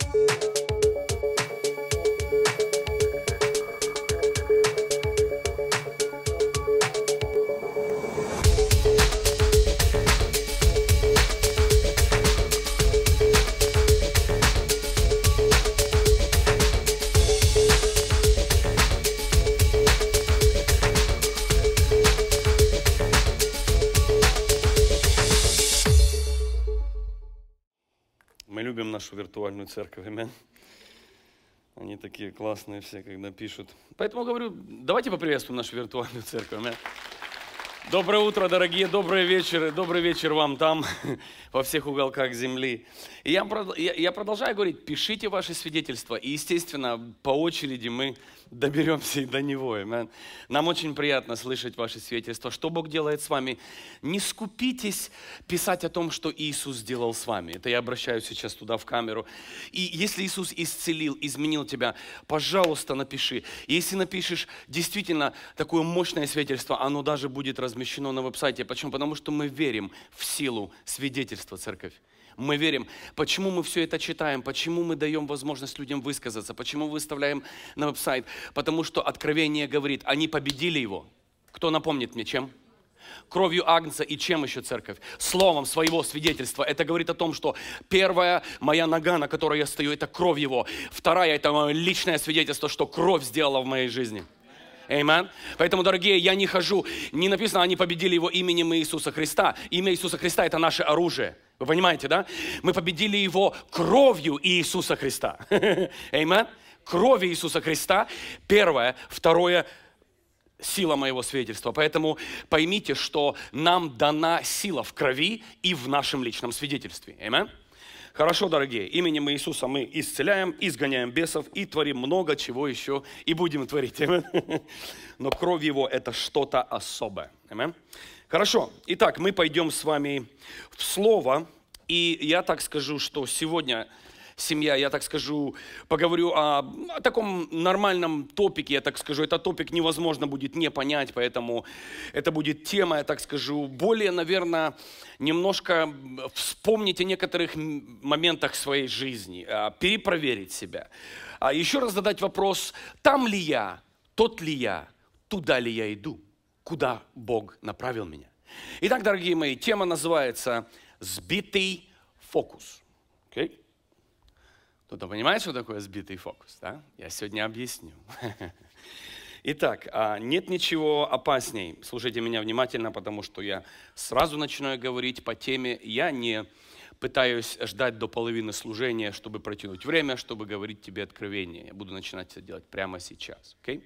Thank you. виртуальную церковь. Аминь. Они такие классные все, когда пишут. Поэтому говорю, давайте поприветствуем нашу виртуальную церковь. Аминь. Доброе утро, дорогие, добрый вечер, добрый вечер вам там, во всех уголках земли. И я, я, я продолжаю говорить, пишите ваши свидетельства. И, естественно, по очереди мы доберемся и до него. Amen. Нам очень приятно слышать ваше свидетельства, что Бог делает с вами. Не скупитесь писать о том, что Иисус сделал с вами. Это я обращаюсь сейчас туда, в камеру. И если Иисус исцелил, изменил тебя, пожалуйста, напиши. Если напишешь действительно такое мощное свидетельство, оно даже будет размещено на веб-сайте. Почему? Потому что мы верим в силу свидетельства церковь мы верим. Почему мы все это читаем? Почему мы даем возможность людям высказаться? Почему выставляем на веб-сайт? Потому что Откровение говорит, они победили его. Кто напомнит мне, чем? кровью Агнца и чем еще церковь? Словом своего свидетельства. Это говорит о том, что первая моя нога, на которой я стою, это кровь его. Вторая, это мое личное свидетельство, что кровь сделала в моей жизни. Amen. Поэтому, дорогие, я не хожу. Не написано, они победили его именем Иисуса Христа. Имя Иисуса Христа – это наше оружие. Вы понимаете, да? Мы победили его кровью Иисуса Христа. Эймен? Кровью Иисуса Христа. Первое. Второе сила моего свидетельства. Поэтому поймите, что нам дана сила в крови и в нашем личном свидетельстве. Аминь. Хорошо, дорогие, именем Иисуса мы исцеляем, изгоняем бесов и творим много чего еще и будем творить. Но кровь его это что-то особое. Хорошо, итак, мы пойдем с вами в Слово. И я так скажу, что сегодня семья, я так скажу, поговорю о, о таком нормальном топике, я так скажу. Этот топик невозможно будет не понять, поэтому это будет тема, я так скажу, более, наверное, немножко вспомнить о некоторых моментах своей жизни, а, перепроверить себя. А еще раз задать вопрос, там ли я, тот ли я, туда ли я иду, куда Бог направил меня. Итак, дорогие мои, тема называется «Сбитый фокус». Okay? Кто-то понимает, что такое сбитый фокус? Да? Я сегодня объясню. Итак, а, нет ничего опасней. Слушайте меня внимательно, потому что я сразу начинаю говорить по теме. Я не пытаюсь ждать до половины служения, чтобы протянуть время, чтобы говорить тебе откровение. Я буду начинать это делать прямо сейчас. Okay?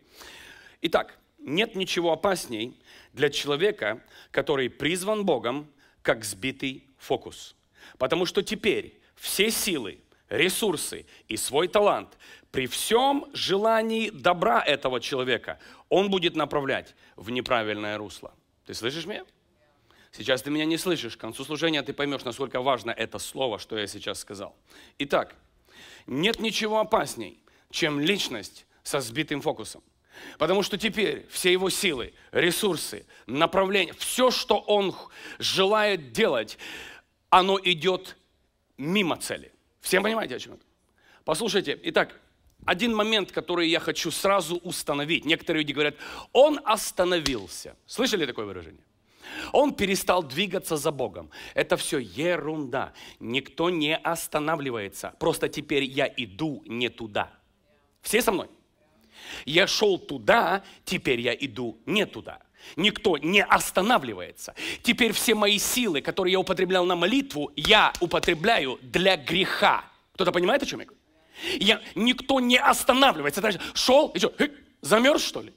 Итак, нет ничего опасней для человека, который призван Богом, как сбитый фокус. Потому что теперь все силы, ресурсы и свой талант, при всем желании добра этого человека, он будет направлять в неправильное русло. Ты слышишь меня? Сейчас ты меня не слышишь. К концу служения ты поймешь, насколько важно это слово, что я сейчас сказал. Итак, нет ничего опасней, чем личность со сбитым фокусом. Потому что теперь все его силы, ресурсы, направление, все, что он желает делать, оно идет мимо цели. Всем понимаете, о чем это? Послушайте, итак, один момент, который я хочу сразу установить. Некоторые люди говорят, он остановился. Слышали такое выражение? Он перестал двигаться за Богом. Это все ерунда. Никто не останавливается. Просто теперь я иду не туда. Все со мной? Я шел туда, теперь я иду не туда. Никто не останавливается. Теперь все мои силы, которые я употреблял на молитву, я употребляю для греха. Кто-то понимает, о чем я говорю? Я, никто не останавливается. шел, и что, э, замерз, что ли?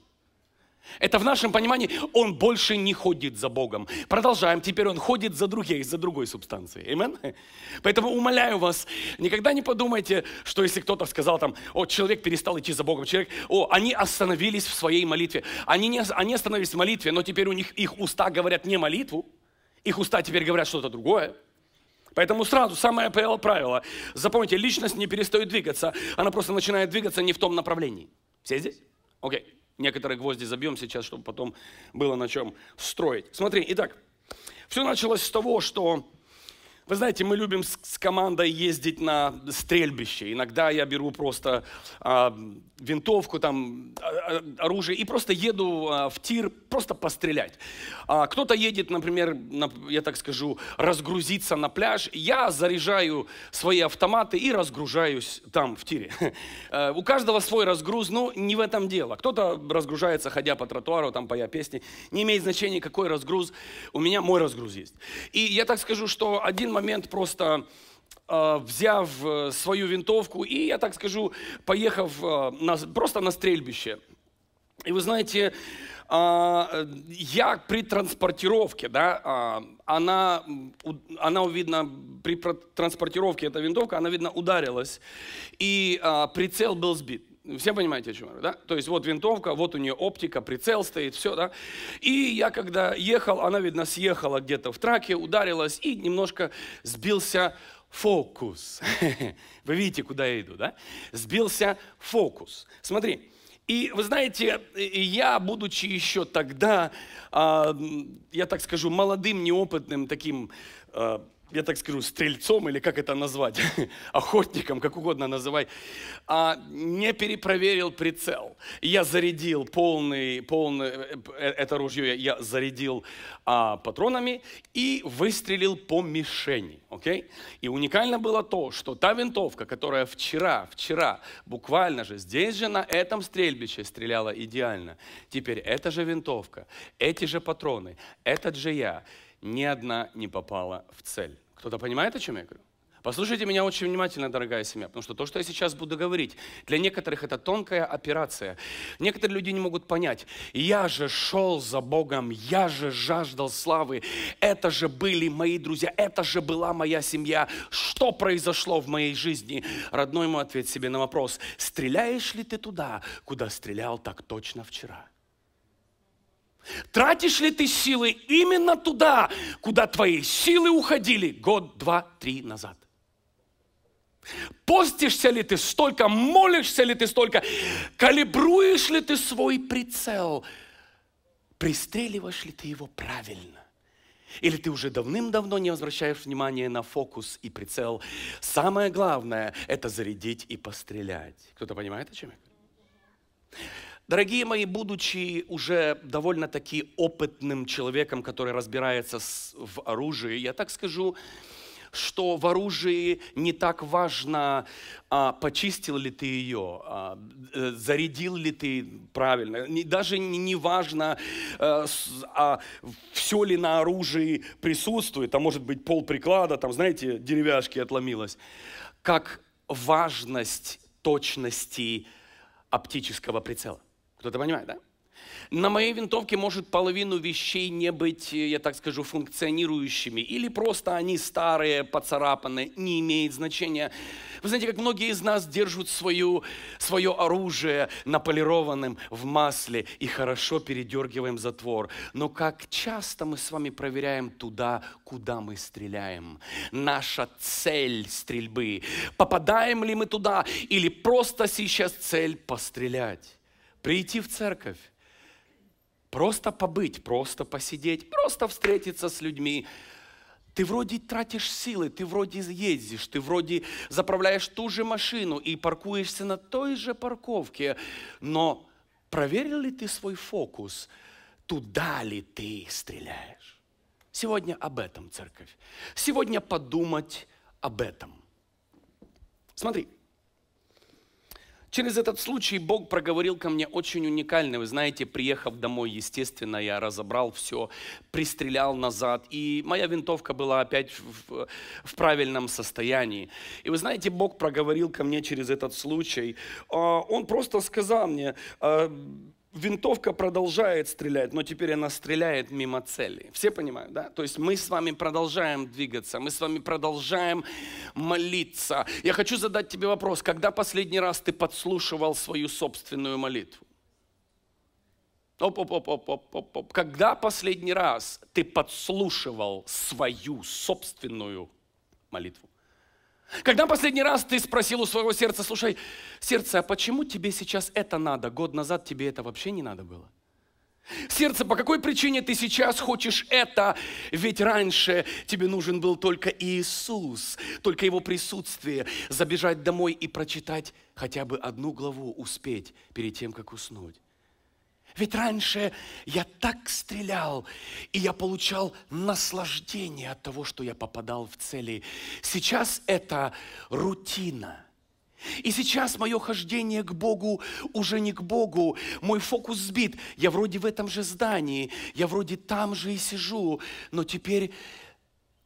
Это в нашем понимании он больше не ходит за Богом. Продолжаем. Теперь он ходит за других, за другой субстанцией. Amen? Поэтому умоляю вас, никогда не подумайте, что если кто-то сказал там, о, человек перестал идти за Богом, человек, о, они остановились в своей молитве. Они, не, они остановились в молитве, но теперь у них их уста говорят не молитву, их уста теперь говорят что-то другое. Поэтому сразу самое правило. Запомните, личность не перестает двигаться, она просто начинает двигаться не в том направлении. Все здесь? Окей. Okay. Некоторые гвозди забьем сейчас, чтобы потом было на чем строить. Смотри, итак, все началось с того, что вы знаете, мы любим с, командой ездить на стрельбище. Иногда я беру просто а, винтовку, там, а, а, оружие, и просто еду а, в тир просто пострелять. Кто-то едет, например, на, я так скажу, разгрузиться на пляж. Я заряжаю свои автоматы и разгружаюсь там, в тире. Э, у каждого свой разгруз, но не в этом дело. Кто-то разгружается, ходя по тротуару, там, поя песни. Не имеет значения, какой разгруз. У меня мой разгруз есть. И я так скажу, что один момент просто Э, взяв э, свою винтовку и я так скажу, поехав э, на, просто на стрельбище. И вы знаете, а, я при транспортировке, да, а, она, она, видно, при транспортировке эта винтовка, она, видно, ударилась, и а, прицел был сбит. Все понимаете, о чем я говорю, да? То есть вот винтовка, вот у нее оптика, прицел стоит, все, да? И я когда ехал, она, видно, съехала где-то в траке, ударилась и немножко сбился фокус. Вы видите, куда я иду, да? Сбился фокус. Смотри, и вы знаете, я, будучи еще тогда, а, я так скажу, молодым, неопытным таким а, я так скажу, стрельцом или как это назвать, охотником, как угодно называй, а, не перепроверил прицел. Я зарядил полный, полный э, э, это ружье я зарядил а, патронами и выстрелил по мишени. Okay? И уникально было то, что та винтовка, которая вчера, вчера, буквально же здесь же на этом стрельбище стреляла идеально, теперь эта же винтовка, эти же патроны, этот же я – ни одна не попала в цель. Кто-то понимает, о чем я говорю? Послушайте меня очень внимательно, дорогая семья, потому что то, что я сейчас буду говорить, для некоторых это тонкая операция. Некоторые люди не могут понять. Я же шел за Богом, я же жаждал славы, это же были мои друзья, это же была моя семья. Что произошло в моей жизни? Родной мой ответ себе на вопрос, стреляешь ли ты туда, куда стрелял так точно вчера? Тратишь ли ты силы именно туда, куда твои силы уходили год, два, три назад? Постишься ли ты столько, молишься ли ты столько, калибруешь ли ты свой прицел, пристреливаешь ли ты его правильно? Или ты уже давным-давно не возвращаешь внимание на фокус и прицел. Самое главное – это зарядить и пострелять. Кто-то понимает, о чем я говорю? Дорогие мои, будучи уже довольно-таки опытным человеком, который разбирается с, в оружии, я так скажу, что в оружии не так важно, а, почистил ли ты ее, а, э, зарядил ли ты правильно, не, даже не, не важно, э, а, а, все ли на оружии присутствует, а может быть пол приклада, там, знаете, деревяшки отломилась, как важность точности оптического прицела. Кто-то понимает, да? На моей винтовке может половину вещей не быть, э, я так скажу, функционирующими. Или просто они старые, поцарапаны, не имеет значения. Вы знаете, как многие из нас держат свою, свое оружие наполированным в масле и хорошо передергиваем затвор. Но как часто мы с вами проверяем туда, куда мы стреляем. Наша цель стрельбы. Попадаем ли мы туда или просто сейчас цель пострелять прийти в церковь, просто побыть, просто посидеть, просто встретиться с людьми. Ты вроде тратишь силы, ты вроде ездишь, ты вроде заправляешь ту же машину и паркуешься на той же парковке, но проверил ли ты свой фокус, туда ли ты стреляешь? Сегодня об этом, церковь. Сегодня подумать об этом. Смотри, Через этот случай Бог проговорил ко мне очень уникально. Вы знаете, приехав домой, естественно, я разобрал все, пристрелял назад. И моя винтовка была опять в, в правильном состоянии. И вы знаете, Бог проговорил ко мне через этот случай. А, он просто сказал мне, а, винтовка продолжает стрелять, но теперь она стреляет мимо цели. Все понимают, да? То есть мы с вами продолжаем двигаться, мы с вами продолжаем молиться. Я хочу задать тебе вопрос, когда последний раз ты подслушивал свою собственную молитву? Оп-оп-оп-оп-оп-оп. оп. Когда последний раз ты подслушивал свою собственную молитву? Когда последний раз ты спросил у своего сердца, слушай, сердце, а почему тебе сейчас это надо? Год назад тебе это вообще не надо было. Сердце, по какой причине ты сейчас хочешь это? Ведь раньше тебе нужен был только Иисус, только Его присутствие, забежать домой и прочитать хотя бы одну главу, успеть перед тем, как уснуть. Ведь раньше я так стрелял, и я получал наслаждение от того, что я попадал в цели. Сейчас это рутина. И сейчас мое хождение к Богу уже не к Богу. Мой фокус сбит. Я вроде в этом же здании, я вроде там же и сижу, но теперь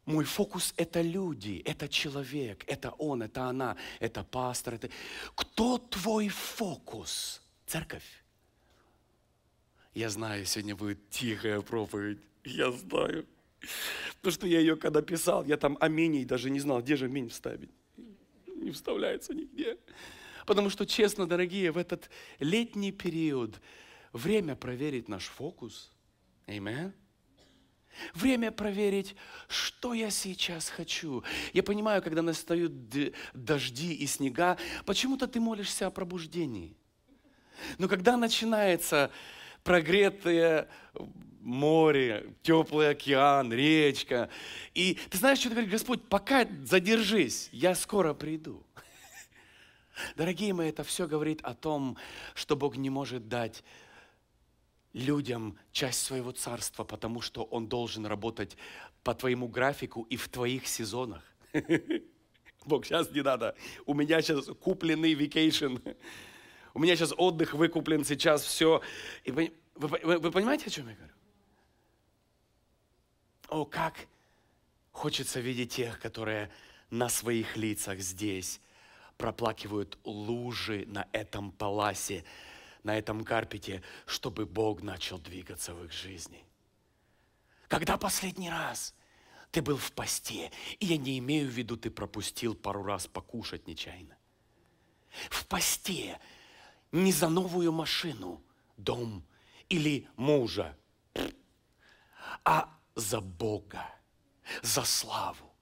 мой фокус – это люди, это человек, это он, это она, это пастор. Это... Кто твой фокус? Церковь. Я знаю, сегодня будет тихая проповедь. Я знаю. Потому что я ее когда писал, я там аминей даже не знал, где же аминь вставить. Не вставляется нигде. Потому что, честно, дорогие, в этот летний период время проверить наш фокус. Аминь. Время проверить, что я сейчас хочу. Я понимаю, когда настают дожди и снега, почему-то ты молишься о пробуждении. Но когда начинается прогретое море, теплый океан, речка. И ты знаешь, что ты говоришь, Господь, пока задержись, я скоро приду. Дорогие мои, это все говорит о том, что Бог не может дать людям часть своего царства, потому что Он должен работать по твоему графику и в твоих сезонах. Бог, сейчас не надо. У меня сейчас купленный вакейшн у меня сейчас отдых выкуплен, сейчас все. И вы, вы, вы, вы понимаете, о чем я говорю? О, как хочется видеть тех, которые на своих лицах здесь проплакивают лужи на этом паласе, на этом карпете, чтобы Бог начал двигаться в их жизни. Когда последний раз ты был в посте, и я не имею в виду, ты пропустил пару раз покушать нечаянно. В посте не за новую машину, дом или мужа, а за Бога, за славу.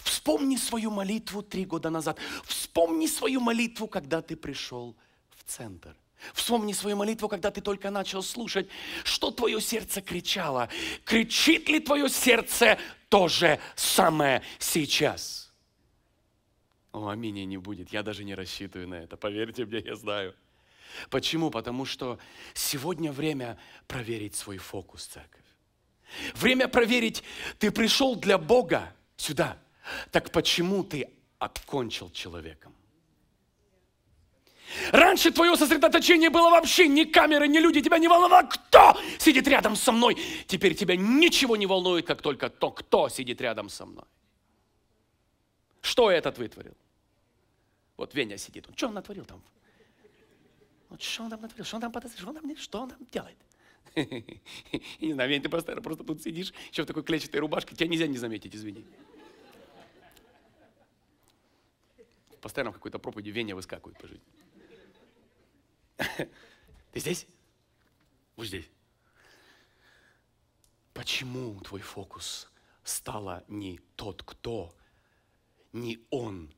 Вспомни свою молитву три года назад. Вспомни свою молитву, когда ты пришел в центр. Вспомни свою молитву, когда ты только начал слушать, что твое сердце кричало. Кричит ли твое сердце то же самое сейчас? О, меня не будет. Я даже не рассчитываю на это. Поверьте мне, я знаю. Почему? Потому что сегодня время проверить свой фокус, церковь. Время проверить, ты пришел для Бога сюда. Так почему ты окончил человеком? Раньше твое сосредоточение было вообще ни камеры, ни люди, тебя не волновало, кто сидит рядом со мной. Теперь тебя ничего не волнует, как только то, кто сидит рядом со мной. Что этот вытворил? Вот Веня сидит. Он, что он натворил там? Вот что он там натворил? Что он там подозревает? Что он там, что он там делает? не знаю, Вень, ты постоянно просто тут сидишь, еще в такой клетчатой рубашке, тебя нельзя не заметить, извини. Постоянно в какой-то проповеди Веня выскакивает по жизни. Ты здесь? Вот здесь. Почему твой фокус стало не тот, кто, не он,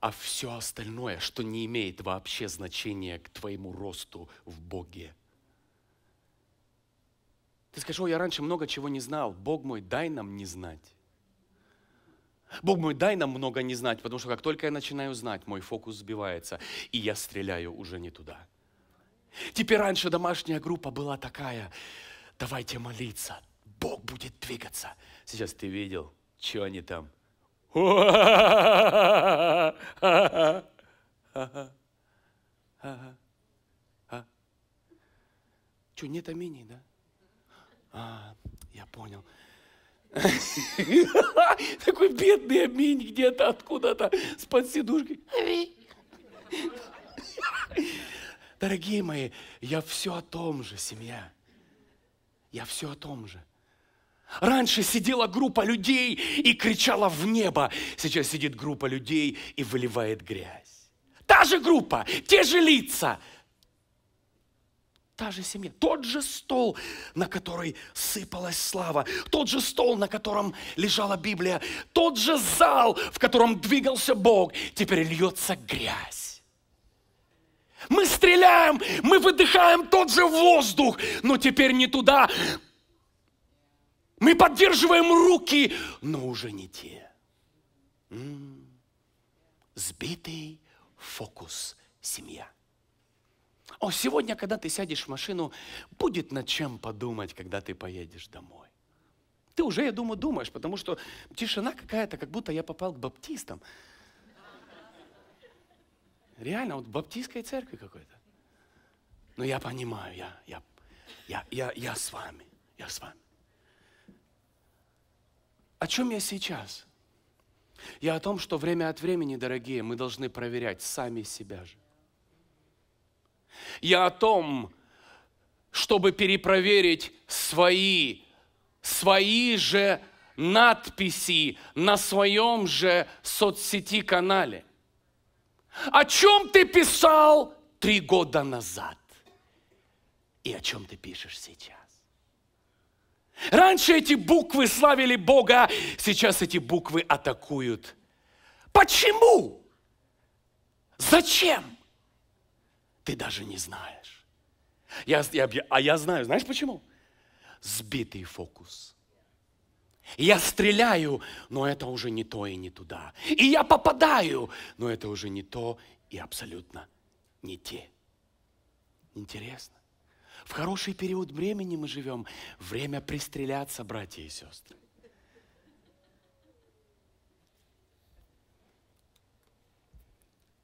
а все остальное, что не имеет вообще значения к твоему росту в Боге. Ты скажешь, ой, я раньше много чего не знал. Бог мой, дай нам не знать. Бог мой, дай нам много не знать, потому что как только я начинаю знать, мой фокус сбивается, и я стреляю уже не туда. Теперь раньше домашняя группа была такая, давайте молиться, Бог будет двигаться. Сейчас ты видел, что они там – что, нет аминей, да? А, я понял. Такой бедный аминь где-то, откуда-то, с под Дорогие мои, я все о том же, семья. Я все о том же. Раньше сидела группа людей и кричала в небо. Сейчас сидит группа людей и выливает грязь. Та же группа, те же лица, та же семья, тот же стол, на который сыпалась слава, тот же стол, на котором лежала Библия, тот же зал, в котором двигался Бог, теперь льется грязь. Мы стреляем, мы выдыхаем тот же воздух, но теперь не туда, мы поддерживаем руки, но уже не те. Сбитый фокус семья. О, сегодня, когда ты сядешь в машину, будет над чем подумать, когда ты поедешь домой. Ты уже, я думаю, думаешь, потому что тишина какая-то, как будто я попал к баптистам. Реально, вот баптистской церкви какой-то. Но я понимаю, я, я, я, я, я с вами, я с вами о чем я сейчас? Я о том, что время от времени, дорогие, мы должны проверять сами себя же. Я о том, чтобы перепроверить свои, свои же надписи на своем же соцсети канале. О чем ты писал три года назад? И о чем ты пишешь сейчас? Раньше эти буквы славили Бога, сейчас эти буквы атакуют. Почему? Зачем? Ты даже не знаешь. Я, я, а я знаю, знаешь почему? Сбитый фокус. Я стреляю, но это уже не то и не туда. И я попадаю, но это уже не то и абсолютно не те. Интересно. В хороший период времени мы живем. Время пристреляться, братья и сестры.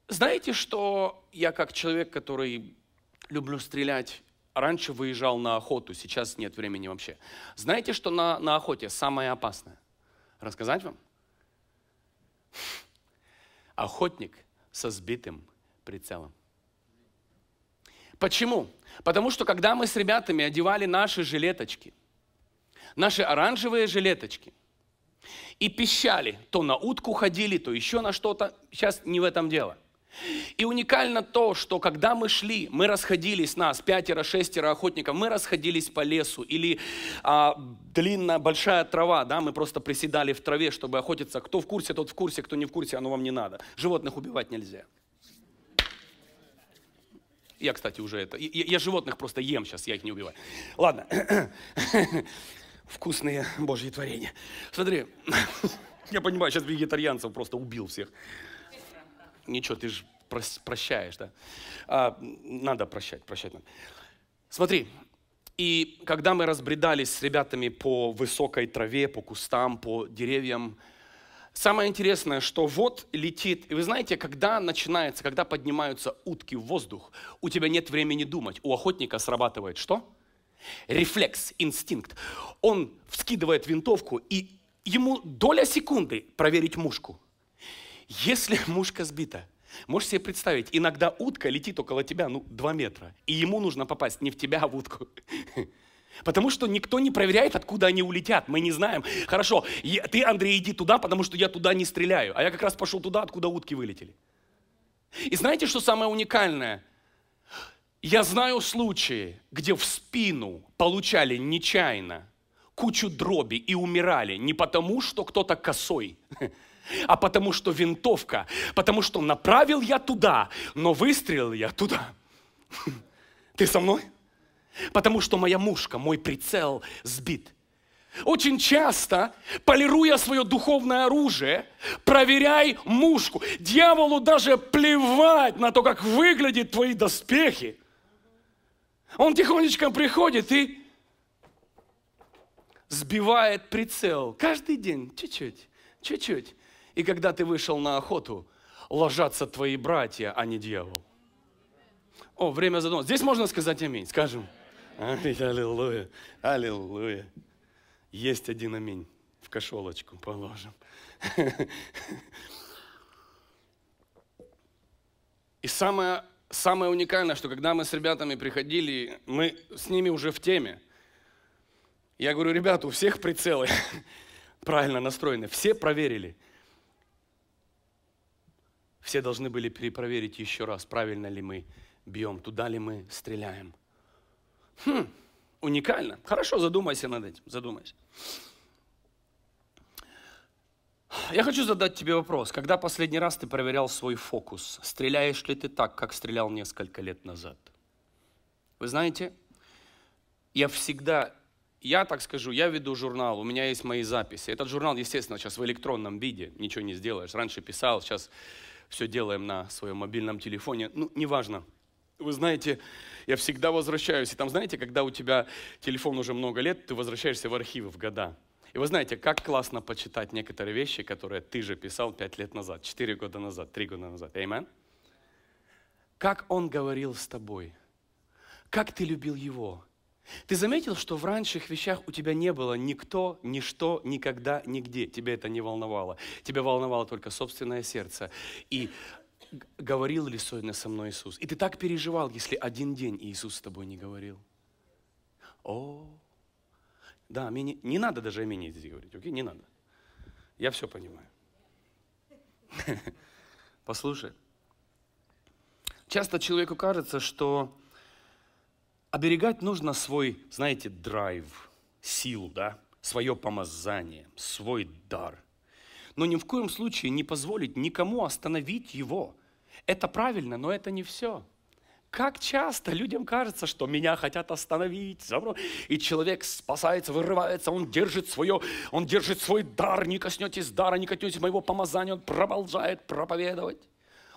Знаете, что я как человек, который люблю стрелять, раньше выезжал на охоту, сейчас нет времени вообще. Знаете, что на, на охоте самое опасное? Рассказать вам? Охотник со сбитым прицелом. Почему? Потому что когда мы с ребятами одевали наши жилеточки, наши оранжевые жилеточки, и пищали, то на утку ходили, то еще на что-то, сейчас не в этом дело. И уникально то, что когда мы шли, мы расходились, нас пятеро, шестеро охотников, мы расходились по лесу или а, длинная большая трава, да, мы просто приседали в траве, чтобы охотиться. Кто в курсе, тот в курсе, кто не в курсе, оно вам не надо. Животных убивать нельзя. Я, кстати, уже это... Я, я животных просто ем сейчас, я их не убиваю. Ладно. Вкусные божьи творения. Смотри, я понимаю, сейчас вегетарианцев просто убил всех. Ничего, ты же прощаешь, да? А, надо прощать, прощать надо. Смотри, и когда мы разбредались с ребятами по высокой траве, по кустам, по деревьям, Самое интересное, что вот летит, и вы знаете, когда начинается, когда поднимаются утки в воздух, у тебя нет времени думать, у охотника срабатывает что? Рефлекс, инстинкт. Он вскидывает винтовку, и ему доля секунды проверить мушку. Если мушка сбита, Можешь себе представить, иногда утка летит около тебя, ну, 2 метра, и ему нужно попасть не в тебя, а в утку. Потому что никто не проверяет, откуда они улетят. Мы не знаем. Хорошо, ты, Андрей, иди туда, потому что я туда не стреляю. А я как раз пошел туда, откуда утки вылетели. И знаете, что самое уникальное? Я знаю случаи, где в спину получали нечаянно кучу дроби и умирали не потому, что кто-то косой, а потому что винтовка, потому что направил я туда, но выстрелил я туда. Ты со мной? потому что моя мушка, мой прицел сбит. Очень часто, полируя свое духовное оружие, проверяй мушку. Дьяволу даже плевать на то, как выглядят твои доспехи. Он тихонечко приходит и сбивает прицел. Каждый день, чуть-чуть, чуть-чуть. И когда ты вышел на охоту, ложатся твои братья, а не дьявол. О, время задумалось. Здесь можно сказать аминь, скажем. А? Аллилуйя, аллилуйя. Есть один аминь. В кошелочку положим. И самое, самое уникальное, что когда мы с ребятами приходили, мы с ними уже в теме. Я говорю, ребята, у всех прицелы правильно настроены. Все проверили. Все должны были перепроверить еще раз, правильно ли мы бьем, туда ли мы стреляем. Хм, уникально. Хорошо, задумайся над этим, задумайся. Я хочу задать тебе вопрос. Когда последний раз ты проверял свой фокус? Стреляешь ли ты так, как стрелял несколько лет назад? Вы знаете, я всегда, я так скажу, я веду журнал, у меня есть мои записи. Этот журнал, естественно, сейчас в электронном виде, ничего не сделаешь. Раньше писал, сейчас все делаем на своем мобильном телефоне. Ну, неважно. Вы знаете, я всегда возвращаюсь. И там, знаете, когда у тебя телефон уже много лет, ты возвращаешься в архивы, в года. И вы знаете, как классно почитать некоторые вещи, которые ты же писал пять лет назад, четыре года назад, три года назад. Amen? Как он говорил с тобой? Как ты любил его? Ты заметил, что в раньших вещах у тебя не было никто, ничто, никогда, нигде. Тебя это не волновало. Тебя волновало только собственное сердце. И говорил ли сегодня со мной Иисус? И ты так переживал, если один день Иисус с тобой не говорил. О, да, аминь. Не надо даже аминь здесь говорить, окей? Не надо. Я все понимаю. Послушай. Часто человеку кажется, что оберегать нужно свой, знаете, драйв, силу, да? Свое помазание, свой дар – но ни в коем случае не позволить никому остановить его. Это правильно, но это не все. Как часто людям кажется, что меня хотят остановить, и человек спасается, вырывается, он держит свое, он держит свой дар, не коснетесь дара, не коснетесь моего помазания, он продолжает проповедовать.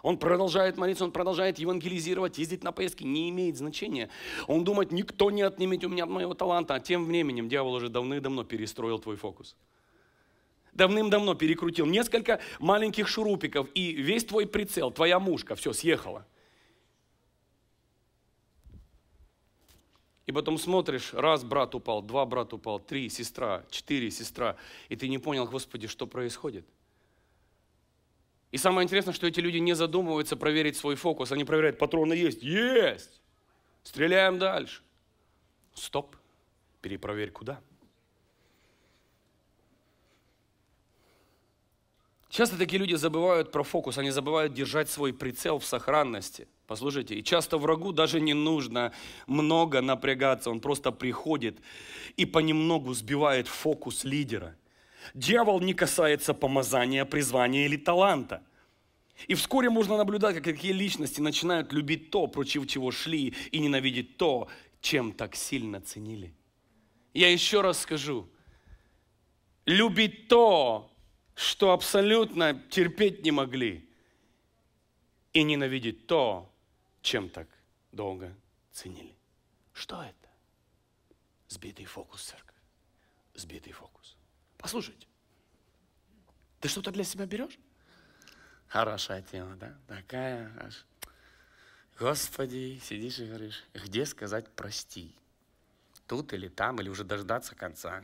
Он продолжает молиться, он продолжает евангелизировать, ездить на поездки, не имеет значения. Он думает, никто не отнимет у меня моего таланта, а тем временем дьявол уже давным-давно перестроил твой фокус давным-давно перекрутил несколько маленьких шурупиков, и весь твой прицел, твоя мушка, все, съехала. И потом смотришь, раз брат упал, два брат упал, три сестра, четыре сестра, и ты не понял, Господи, что происходит. И самое интересное, что эти люди не задумываются проверить свой фокус, они проверяют, патроны есть, есть, стреляем дальше. Стоп, перепроверь куда. Часто такие люди забывают про фокус, они забывают держать свой прицел в сохранности. Послушайте, и часто врагу даже не нужно много напрягаться, он просто приходит и понемногу сбивает фокус лидера. Дьявол не касается помазания, призвания или таланта. И вскоре можно наблюдать, как такие личности начинают любить то, против чего шли, и ненавидеть то, чем так сильно ценили. Я еще раз скажу, любить то, что абсолютно терпеть не могли и ненавидеть то, чем так долго ценили. Что это? Сбитый фокус, церковь. Сбитый фокус. Послушайте, ты что-то для себя берешь? Хорошая тема, да? Такая аж... Господи, сидишь и говоришь, где сказать «прости»? Тут или там, или уже дождаться конца?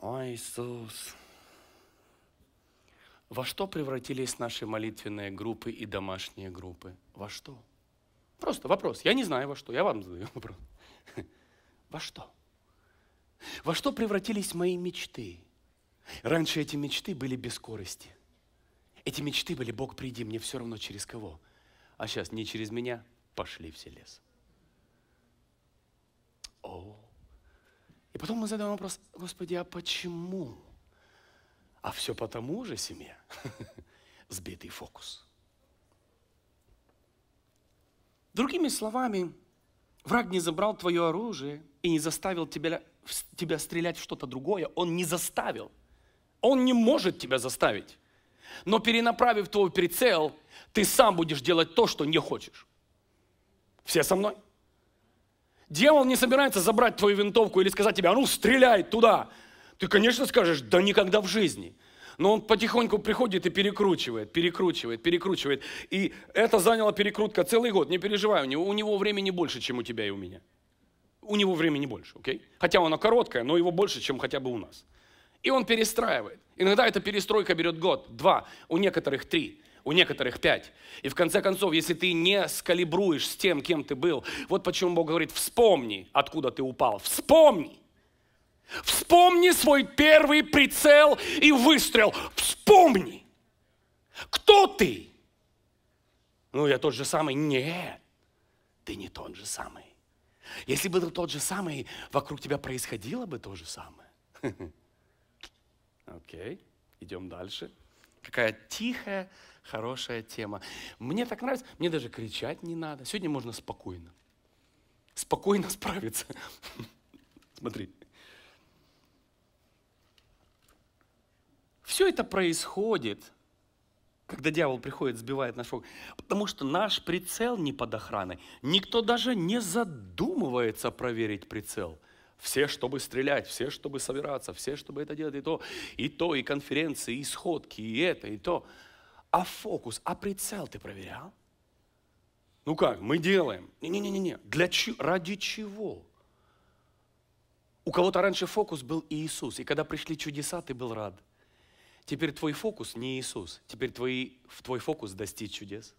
Ой, Иисус, во что превратились наши молитвенные группы и домашние группы? Во что? Просто вопрос. Я не знаю во что, я вам задаю вопрос. Во что? Во что превратились мои мечты? Раньше эти мечты были без скорости. Эти мечты были «Бог, приди, мне все равно через кого». А сейчас не через меня, пошли все лес. О. И потом мы задаем вопрос, Господи, а почему? А все потому же, семья, сбитый фокус. Другими словами, враг не забрал твое оружие и не заставил тебя, тебя стрелять в что-то другое. Он не заставил. Он не может тебя заставить. Но перенаправив твой прицел, ты сам будешь делать то, что не хочешь. Все со мной? Дьявол не собирается забрать твою винтовку или сказать тебе, а ну стреляй туда. Ты, конечно, скажешь, да никогда в жизни. Но он потихоньку приходит и перекручивает, перекручивает, перекручивает. И это заняло перекрутка целый год. Не переживай, у него, у него времени больше, чем у тебя и у меня. У него времени больше, окей? Okay? Хотя оно короткое, но его больше, чем хотя бы у нас. И он перестраивает. Иногда эта перестройка берет год, два, у некоторых три у некоторых пять. И в конце концов, если ты не скалибруешь с тем, кем ты был, вот почему Бог говорит, вспомни, откуда ты упал, вспомни. Вспомни свой первый прицел и выстрел. Вспомни. Кто ты? Ну, я тот же самый. Нет, ты не тот же самый. Если бы ты тот же самый, вокруг тебя происходило бы то же самое. Окей, идем дальше. Какая тихая, хорошая тема. Мне так нравится, мне даже кричать не надо. Сегодня можно спокойно. Спокойно справиться. Смотри. Все это происходит, когда дьявол приходит, сбивает наш фокус. Потому что наш прицел не под охраной. Никто даже не задумывается проверить прицел. Все, чтобы стрелять, все, чтобы собираться, все, чтобы это делать, и то, и то, и конференции, и сходки, и это, и то. А фокус, а прицел ты проверял? Ну как, мы делаем. Не-не-не-не, для чего? Ради чего? У кого-то раньше фокус был Иисус, и когда пришли чудеса, ты был рад. Теперь твой фокус не Иисус. Теперь твой, в твой фокус достичь чудес.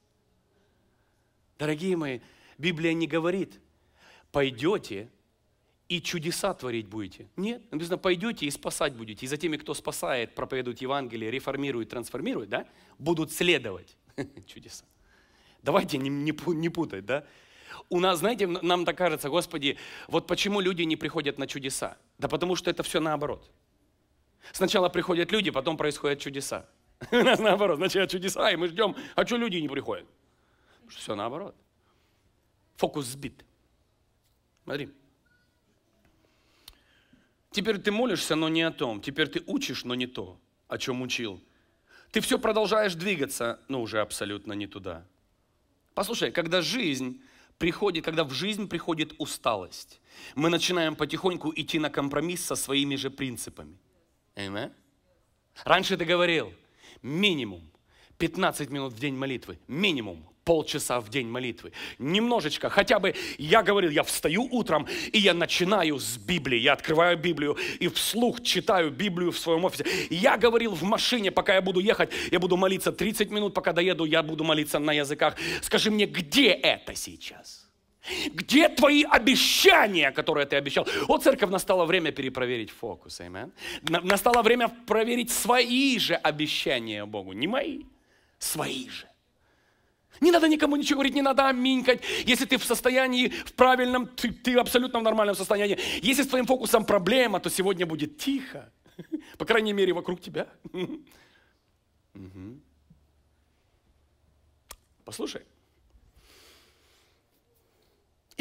Дорогие мои, Библия не говорит, пойдете и чудеса творить будете. Нет, написано, пойдете и спасать будете. И за теми, кто спасает, проповедует Евангелие, реформирует, трансформирует, да, будут следовать чудеса. Давайте не, не, не путать, да? У нас, знаете, нам так кажется, Господи, вот почему люди не приходят на чудеса? Да потому что это все наоборот. Сначала приходят люди, потом происходят чудеса. У нас наоборот, значит, чудеса, и мы ждем, а что люди не приходят? Все наоборот. Фокус сбит. Смотри. Теперь ты молишься, но не о том. Теперь ты учишь, но не то, о чем учил. Ты все продолжаешь двигаться, но уже абсолютно не туда. Послушай, когда жизнь приходит, когда в жизнь приходит усталость, мы начинаем потихоньку идти на компромисс со своими же принципами – Amen. Раньше ты говорил, минимум 15 минут в день молитвы, минимум полчаса в день молитвы. Немножечко, хотя бы, я говорил, я встаю утром, и я начинаю с Библии. Я открываю Библию и вслух читаю Библию в своем офисе. Я говорил в машине, пока я буду ехать, я буду молиться 30 минут, пока доеду, я буду молиться на языках. Скажи мне, где это сейчас? Где твои обещания, которые ты обещал? О, церковь, настало время перепроверить фокус, аминь. Настало время проверить свои же обещания Богу, не мои, свои же. Не надо никому ничего говорить, не надо аминькать. Если ты в состоянии, в правильном, ты, ты абсолютно в нормальном состоянии. Если с твоим фокусом проблема, то сегодня будет тихо. По крайней мере, вокруг тебя. Послушай,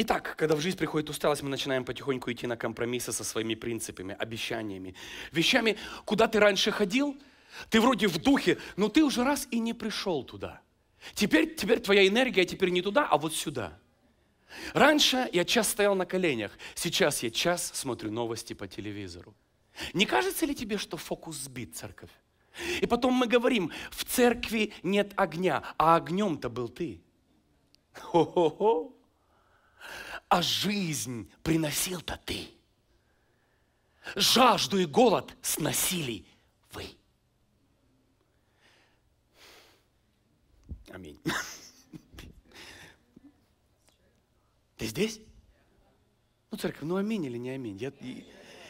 Итак, когда в жизнь приходит усталость, мы начинаем потихоньку идти на компромиссы со своими принципами, обещаниями, вещами, куда ты раньше ходил, ты вроде в духе, но ты уже раз и не пришел туда. Теперь, теперь твоя энергия теперь не туда, а вот сюда. Раньше я час стоял на коленях, сейчас я час смотрю новости по телевизору. Не кажется ли тебе, что фокус сбит, церковь? И потом мы говорим, в церкви нет огня, а огнем-то был ты. Хо-хо-хо а жизнь приносил-то ты. Жажду и голод сносили вы. Аминь. Ты здесь? Ну, церковь, ну аминь или не аминь? Я,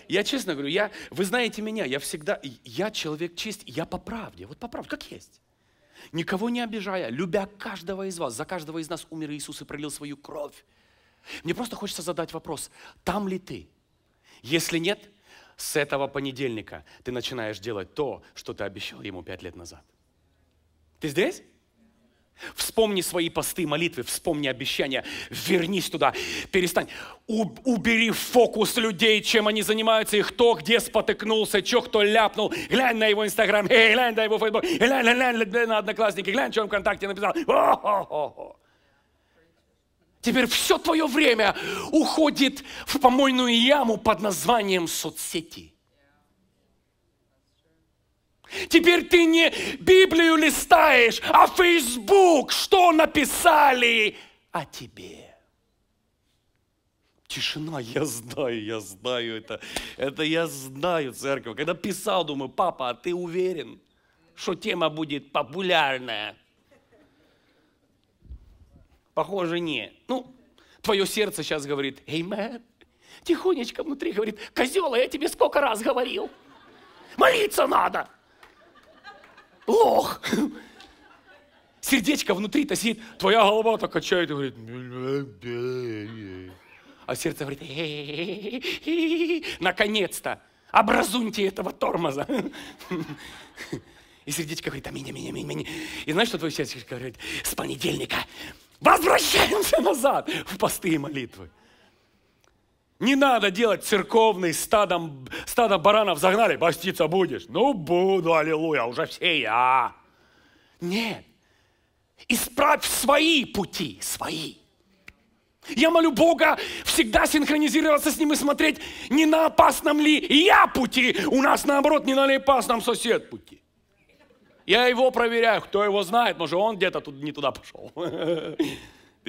я честно говорю, я, вы знаете меня, я всегда, я человек чист, я по правде, вот по правде, как есть. Никого не обижая, любя каждого из вас, за каждого из нас умер Иисус и пролил свою кровь. Мне просто хочется задать вопрос, там ли ты? Если нет, с этого понедельника ты начинаешь делать то, что ты обещал ему пять лет назад. Ты здесь? Вспомни свои посты, молитвы, вспомни обещания, вернись туда, перестань. У, убери фокус людей, чем они занимаются, и кто где спотыкнулся, что кто ляпнул. Глянь на его Инстаграм, глянь на его Фейсбук, глянь, глянь, глянь на Одноклассники, глянь, что он ВКонтакте написал. О-хо-хо-хо. Теперь все твое время уходит в помойную яму под названием соцсети. Теперь ты не Библию листаешь, а Facebook, что написали о тебе. Тишина, я знаю, я знаю это, это я знаю, церковь. Когда писал, думаю, папа, а ты уверен, что тема будет популярная? Похоже, не. Ну, твое сердце сейчас говорит, эй, мэн, тихонечко внутри говорит, козел, а я тебе сколько раз говорил. Молиться надо. Лох. Сердечко внутри-то сидит, твоя голова так качает и говорит, а сердце говорит, наконец-то, образуньте этого тормоза. И сердечко говорит, аминь, аминь, аминь, аминь. И знаешь, что твое сердце говорит? С понедельника Возвращаемся назад в посты и молитвы. Не надо делать церковный стадом, стадом баранов загнали, поститься будешь. Ну, буду, аллилуйя, уже все я. Нет. Исправь свои пути, свои. Я молю Бога всегда синхронизироваться с Ним и смотреть, не на опасном ли я пути. У нас наоборот, не на опасном сосед пути. Я его проверяю, кто его знает, может, он где-то тут не туда пошел. Ты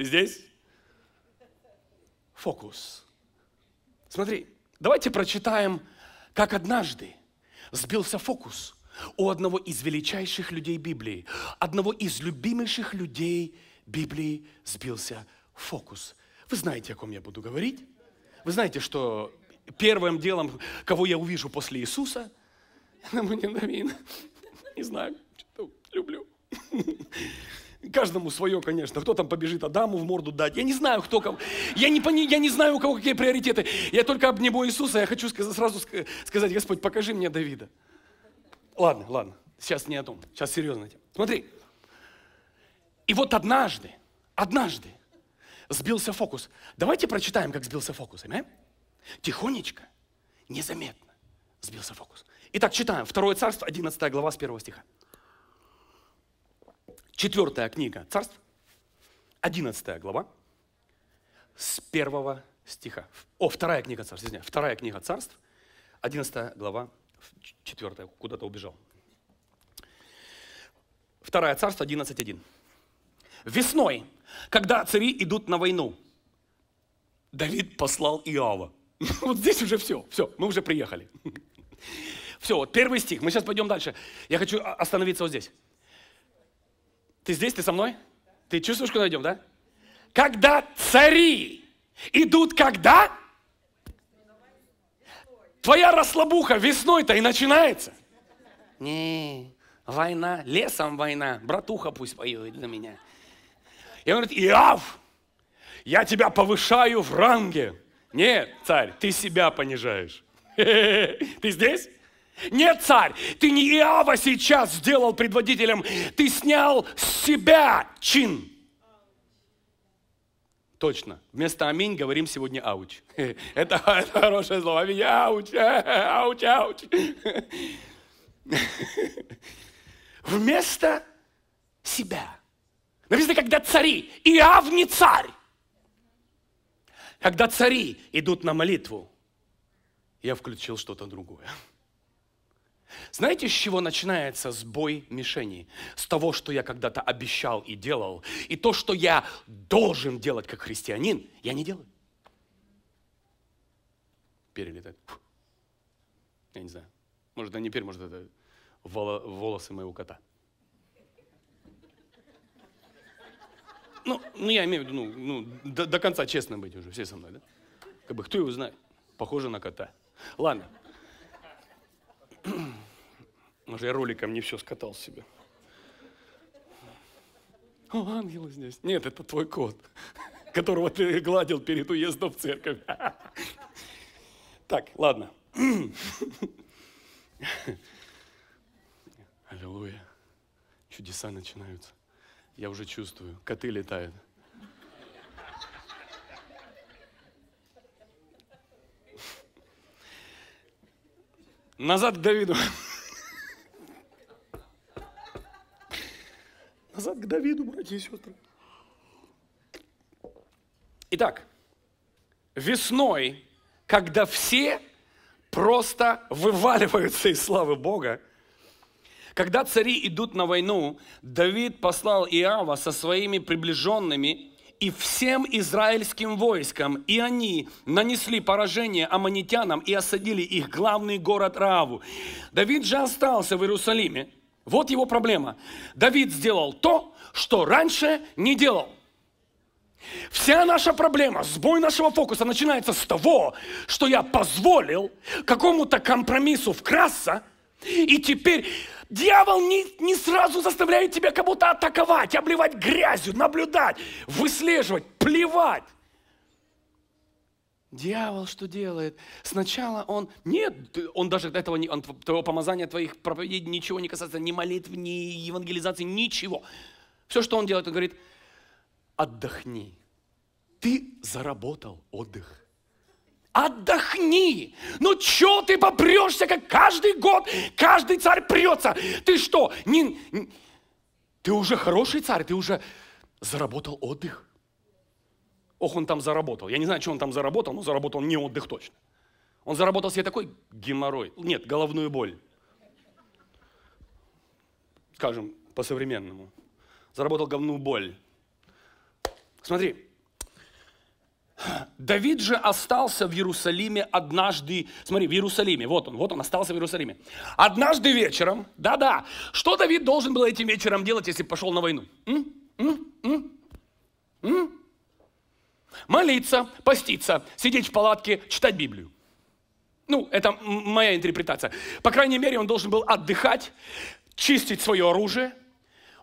здесь? Фокус. Смотри, давайте прочитаем, как однажды сбился фокус у одного из величайших людей Библии, одного из любимейших людей Библии сбился фокус. Вы знаете, о ком я буду говорить? Вы знаете, что первым делом, кого я увижу после Иисуса, не знаю, люблю. Каждому свое, конечно. Кто там побежит Адаму в морду дать? Я не знаю, кто кого. Я не, пони... я не знаю, у кого какие приоритеты. Я только об него Иисуса. Я хочу сразу сказать, Господь, покажи мне Давида. Ладно, ладно. Сейчас не о том. Сейчас серьезно. Смотри. И вот однажды, однажды сбился фокус. Давайте прочитаем, как сбился фокус. Аминь? Тихонечко, незаметно сбился фокус. Итак, читаем. Второе царство, 11 глава, с 1 стиха. Четвертая книга Царств, одиннадцатая глава, с первого стиха. О, вторая книга Царств, извиняюсь, вторая книга Царств, одиннадцатая глава, четвертая, куда-то убежал. Вторая Царство, 11.1. Весной, когда цари идут на войну, Давид послал Иова. Вот здесь уже все, все, мы уже приехали. Все, вот первый стих, мы сейчас пойдем дальше. Я хочу остановиться вот здесь. Ты здесь, ты со мной? Ты чувствуешь, куда идем, да? Когда цари идут когда? Твоя расслабуха весной-то и начинается. Не, война, лесом война, братуха пусть поет для меня. И он говорит, Иав, я тебя повышаю в ранге. Нет, царь, ты себя понижаешь. Ты здесь? Нет, царь, ты не Иава сейчас сделал предводителем, ты снял с себя чин. Точно. Вместо аминь говорим сегодня ауч. Это, это хорошее слово. Аминь, ауч, ауч, ауч. Вместо себя. Написано, когда цари, Иав не царь. Когда цари идут на молитву, я включил что-то другое. Знаете, с чего начинается сбой мишени? С того, что я когда-то обещал и делал. И то, что я должен делать как христианин, я не делаю. Перелетает. Я не знаю. Может, это не перь, может, это волосы моего кота. Ну, ну я имею в виду, ну, ну до, до конца честно быть уже, все со мной, да? Как бы кто его знает? Похоже на кота. Ладно. Может, я роликом не все скатал себе. О, ангелы здесь. Нет, это твой кот, которого ты гладил перед уездом в церковь. Так, ладно. Аллилуйя. Чудеса начинаются. Я уже чувствую. Коты летают. Назад к Давиду. назад к Давиду, братья и сестры. Итак, весной, когда все просто вываливаются из славы Бога, когда цари идут на войну, Давид послал Иава со своими приближенными и всем израильским войскам, и они нанесли поражение аммонитянам и осадили их главный город Рааву. Давид же остался в Иерусалиме, вот его проблема. Давид сделал то, что раньше не делал. Вся наша проблема, сбой нашего фокуса начинается с того, что я позволил какому-то компромиссу вкрасться, и теперь дьявол не, не сразу заставляет тебя кого-то атаковать, обливать грязью, наблюдать, выслеживать, плевать. Дьявол что делает? Сначала он, нет, он даже этого, не, он, твоего помазания, твоих проповедей ничего не касается, ни молитв, ни евангелизации, ничего. Все, что он делает, он говорит, отдохни. Ты заработал отдых. Отдохни! Ну что ты попрешься, как каждый год, каждый царь прется? Ты что, не, не... Ты уже хороший царь, ты уже заработал отдых. Ох, он там заработал. Я не знаю, что он там заработал, но заработал он не отдых точно. Он заработал себе такой геморрой, нет, головную боль. Скажем, по-современному. Заработал говную боль. Смотри, Давид же остался в Иерусалиме однажды, смотри, в Иерусалиме, вот он, вот он остался в Иерусалиме. Однажды вечером, да-да, что Давид должен был этим вечером делать, если пошел на войну? М? М? М? М? Молиться, поститься, сидеть в палатке, читать Библию. Ну, это моя интерпретация. По крайней мере, он должен был отдыхать, чистить свое оружие,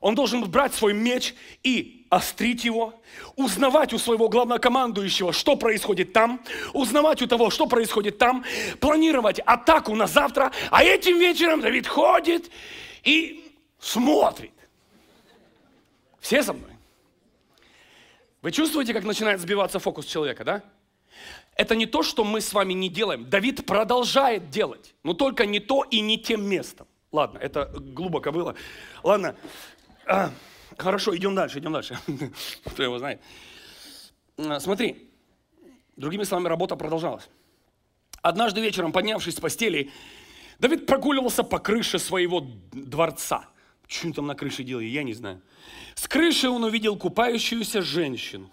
он должен был брать свой меч и острить его, узнавать у своего главнокомандующего, что происходит там, узнавать у того, что происходит там, планировать атаку на завтра, а этим вечером Давид ходит и смотрит. Все со мной? Вы чувствуете, как начинает сбиваться фокус человека, да? Это не то, что мы с вами не делаем. Давид продолжает делать, но только не то и не тем местом. Ладно, это глубоко было. Ладно, а, хорошо, идем дальше, идем дальше. Кто его знает. А, смотри, другими словами, работа продолжалась. Однажды вечером, поднявшись с постели, Давид прогуливался по крыше своего дворца – что он там на крыше делал, я не знаю. С крыши он увидел купающуюся женщину.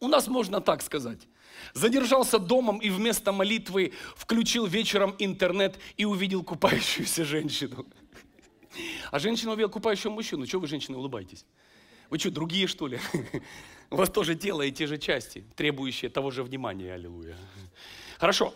У нас можно так сказать. Задержался домом и вместо молитвы включил вечером интернет и увидел купающуюся женщину. А женщина увидела купающего мужчину. Чего вы, женщины, улыбаетесь? Вы что, другие, что ли? У вас тоже тело и те же части, требующие того же внимания. Аллилуйя. Хорошо.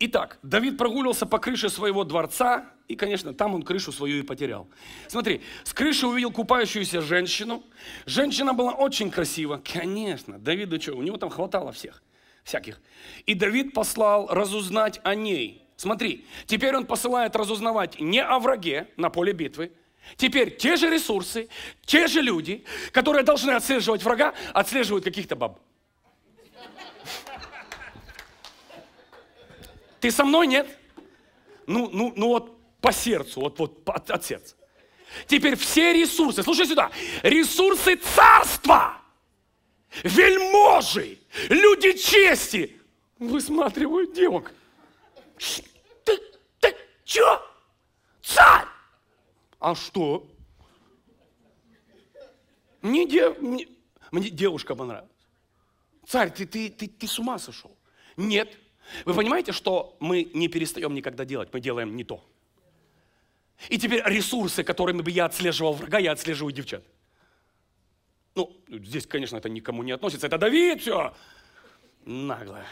Итак, Давид прогуливался по крыше своего дворца, и, конечно, там он крышу свою и потерял. Смотри, с крыши увидел купающуюся женщину. Женщина была очень красива. Конечно, Давиду что, у него там хватало всех, всяких. И Давид послал разузнать о ней. Смотри, теперь он посылает разузнавать не о враге на поле битвы, Теперь те же ресурсы, те же люди, которые должны отслеживать врага, отслеживают каких-то баб. Ты со мной, нет? Ну, ну, ну вот по сердцу, вот, вот от, от сердца. Теперь все ресурсы, слушай сюда, ресурсы царства, вельможи, люди чести высматривают девок. Ты, ты, чё? Царь! А что? Мне, дев, мне, мне девушка понравилась. Царь, ты, ты, ты, ты с ума сошел? Нет, вы понимаете, что мы не перестаем никогда делать, мы делаем не то. И теперь ресурсы, которыми бы я отслеживал врага, я отслеживаю девчат. Ну, здесь, конечно, это никому не относится. Это Давид, все. Наглая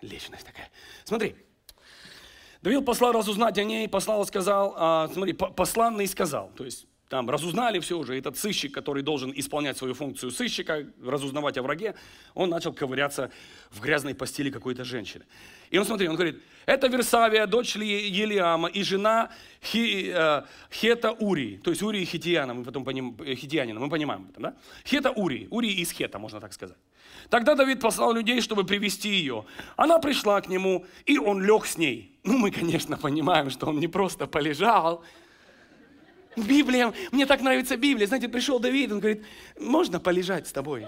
личность такая. Смотри. Давид послал разузнать о ней, послал и сказал, а, смотри, посланный сказал. То есть там разузнали все уже, этот сыщик, который должен исполнять свою функцию сыщика, разузнавать о враге, он начал ковыряться в грязной постели какой-то женщины. И он, смотрит, он говорит, это Версавия, дочь Елиама и жена Хи, э, Хета Ури, то есть Ури Хитиана, мы потом поним, э, Хитианина, мы понимаем это, да? Хета Ури, Ури из Хета, можно так сказать. Тогда Давид послал людей, чтобы привести ее. Она пришла к нему, и он лег с ней. Ну, мы, конечно, понимаем, что он не просто полежал, Библия, мне так нравится Библия. Знаете, пришел Давид, он говорит, можно полежать с тобой?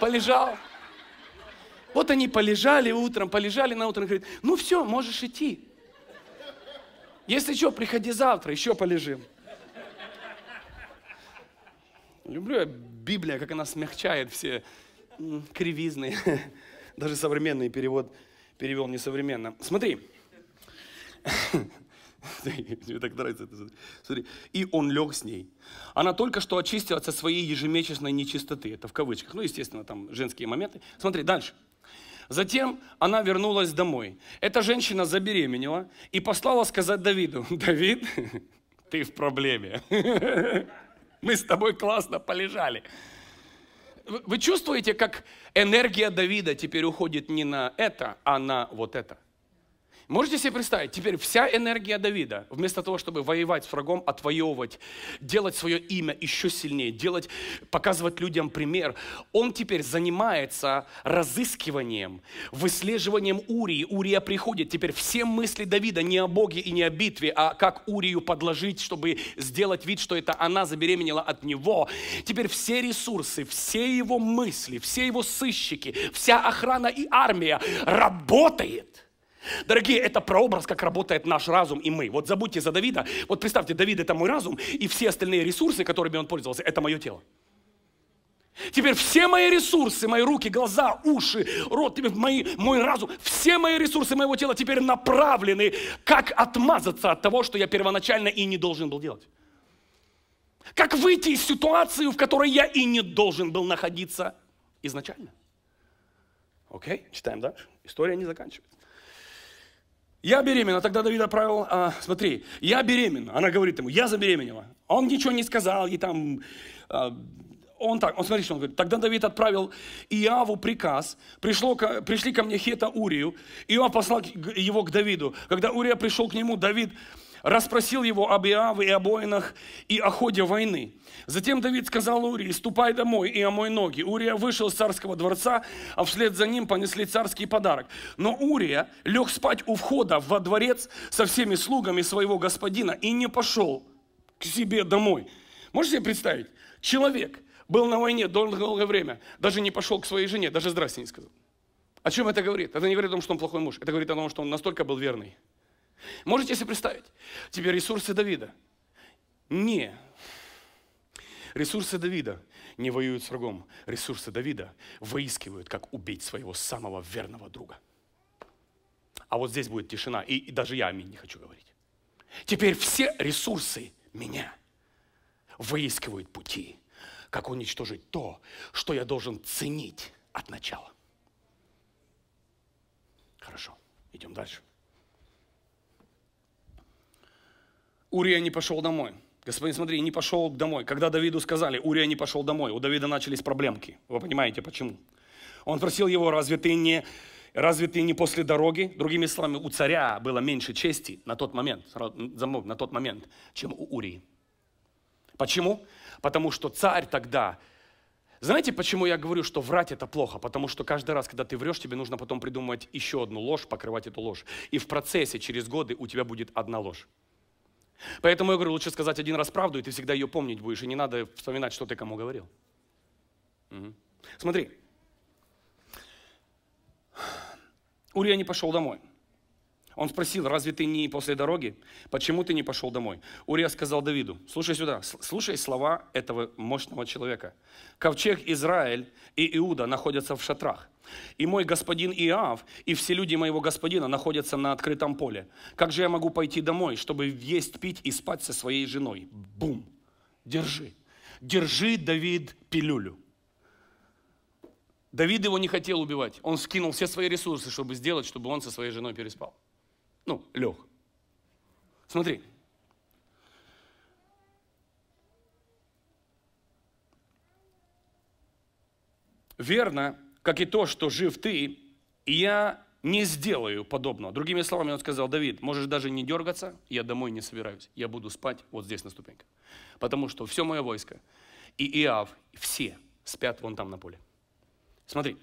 Полежал. Вот они полежали утром, полежали на утро. Он говорит, ну все, можешь идти. Если что, приходи завтра, еще полежим. Люблю я Библия, как она смягчает все кривизны. Даже современный перевод перевел несовременно. Смотри, мне так нравится Смотри. И он лег с ней. Она только что очистилась от своей ежемесячной нечистоты. Это в кавычках. Ну, естественно, там женские моменты. Смотри, дальше. Затем она вернулась домой. Эта женщина забеременела и послала сказать Давиду, «Давид, ты в проблеме. Мы с тобой классно полежали». Вы чувствуете, как энергия Давида теперь уходит не на это, а на вот это – Можете себе представить, теперь вся энергия Давида, вместо того, чтобы воевать с врагом, отвоевывать, делать свое имя еще сильнее, делать, показывать людям пример, он теперь занимается разыскиванием, выслеживанием Урии. Урия приходит. Теперь все мысли Давида не о Боге и не о битве, а как Урию подложить, чтобы сделать вид, что это она забеременела от него. Теперь все ресурсы, все его мысли, все его сыщики, вся охрана и армия работает Дорогие, это прообраз, как работает наш разум и мы. Вот забудьте за Давида. Вот представьте, Давид – это мой разум, и все остальные ресурсы, которыми он пользовался, это мое тело. Теперь все мои ресурсы, мои руки, глаза, уши, рот, мои, мой разум, все мои ресурсы моего тела теперь направлены, как отмазаться от того, что я первоначально и не должен был делать. Как выйти из ситуации, в которой я и не должен был находиться изначально. Окей, читаем дальше. История не заканчивается я беременна. Тогда Давид отправил, а, смотри, я беременна. Она говорит ему, я забеременела. Он ничего не сказал, и там, а, он так, он смотри, что он говорит. Тогда Давид отправил Иаву приказ, пришло, пришли ко мне Хета Урию, и он послал его к Давиду. Когда Урия пришел к нему, Давид расспросил его об Иаве и обоинах и о ходе войны. Затем Давид сказал Урии, ступай домой и омой ноги. Урия вышел из царского дворца, а вслед за ним понесли царский подарок. Но Урия лег спать у входа во дворец со всеми слугами своего господина и не пошел к себе домой. Можете себе представить? Человек был на войне долгое время, даже не пошел к своей жене, даже здрасте не сказал. О чем это говорит? Это не говорит о том, что он плохой муж. Это говорит о том, что он настолько был верный, Можете себе представить? Тебе ресурсы Давида. Не. Ресурсы Давида не воюют с врагом. Ресурсы Давида выискивают, как убить своего самого верного друга. А вот здесь будет тишина, и, и даже я аминь не хочу говорить. Теперь все ресурсы меня выискивают пути, как уничтожить то, что я должен ценить от начала. Хорошо, идем дальше. Урия не пошел домой. Господин, смотри, не пошел домой. Когда Давиду сказали, Урия не пошел домой, у Давида начались проблемки. Вы понимаете, почему? Он просил его, разве ты не, разве ты не после дороги? Другими словами, у царя было меньше чести на тот момент, на тот момент, чем у Урии. Почему? Потому что царь тогда... Знаете, почему я говорю, что врать это плохо? Потому что каждый раз, когда ты врешь, тебе нужно потом придумывать еще одну ложь, покрывать эту ложь. И в процессе через годы у тебя будет одна ложь. Поэтому я говорю, лучше сказать один раз правду, и ты всегда ее помнить будешь, и не надо вспоминать, что ты кому говорил. Угу. Смотри. Урия не пошел домой. Он спросил, разве ты не после дороги? Почему ты не пошел домой? Урия сказал Давиду, слушай сюда, слушай слова этого мощного человека. Ковчег Израиль и Иуда находятся в шатрах и мой господин Иав, и все люди моего господина находятся на открытом поле. Как же я могу пойти домой, чтобы есть, пить и спать со своей женой? Бум! Держи. Держи, Давид, пилюлю. Давид его не хотел убивать. Он скинул все свои ресурсы, чтобы сделать, чтобы он со своей женой переспал. Ну, лег. Смотри. Верно, как и то, что жив ты, и я не сделаю подобного. Другими словами, он сказал, Давид, можешь даже не дергаться, я домой не собираюсь, я буду спать вот здесь на ступеньках. Потому что все мое войско и Иав, все спят вон там на поле. Смотри.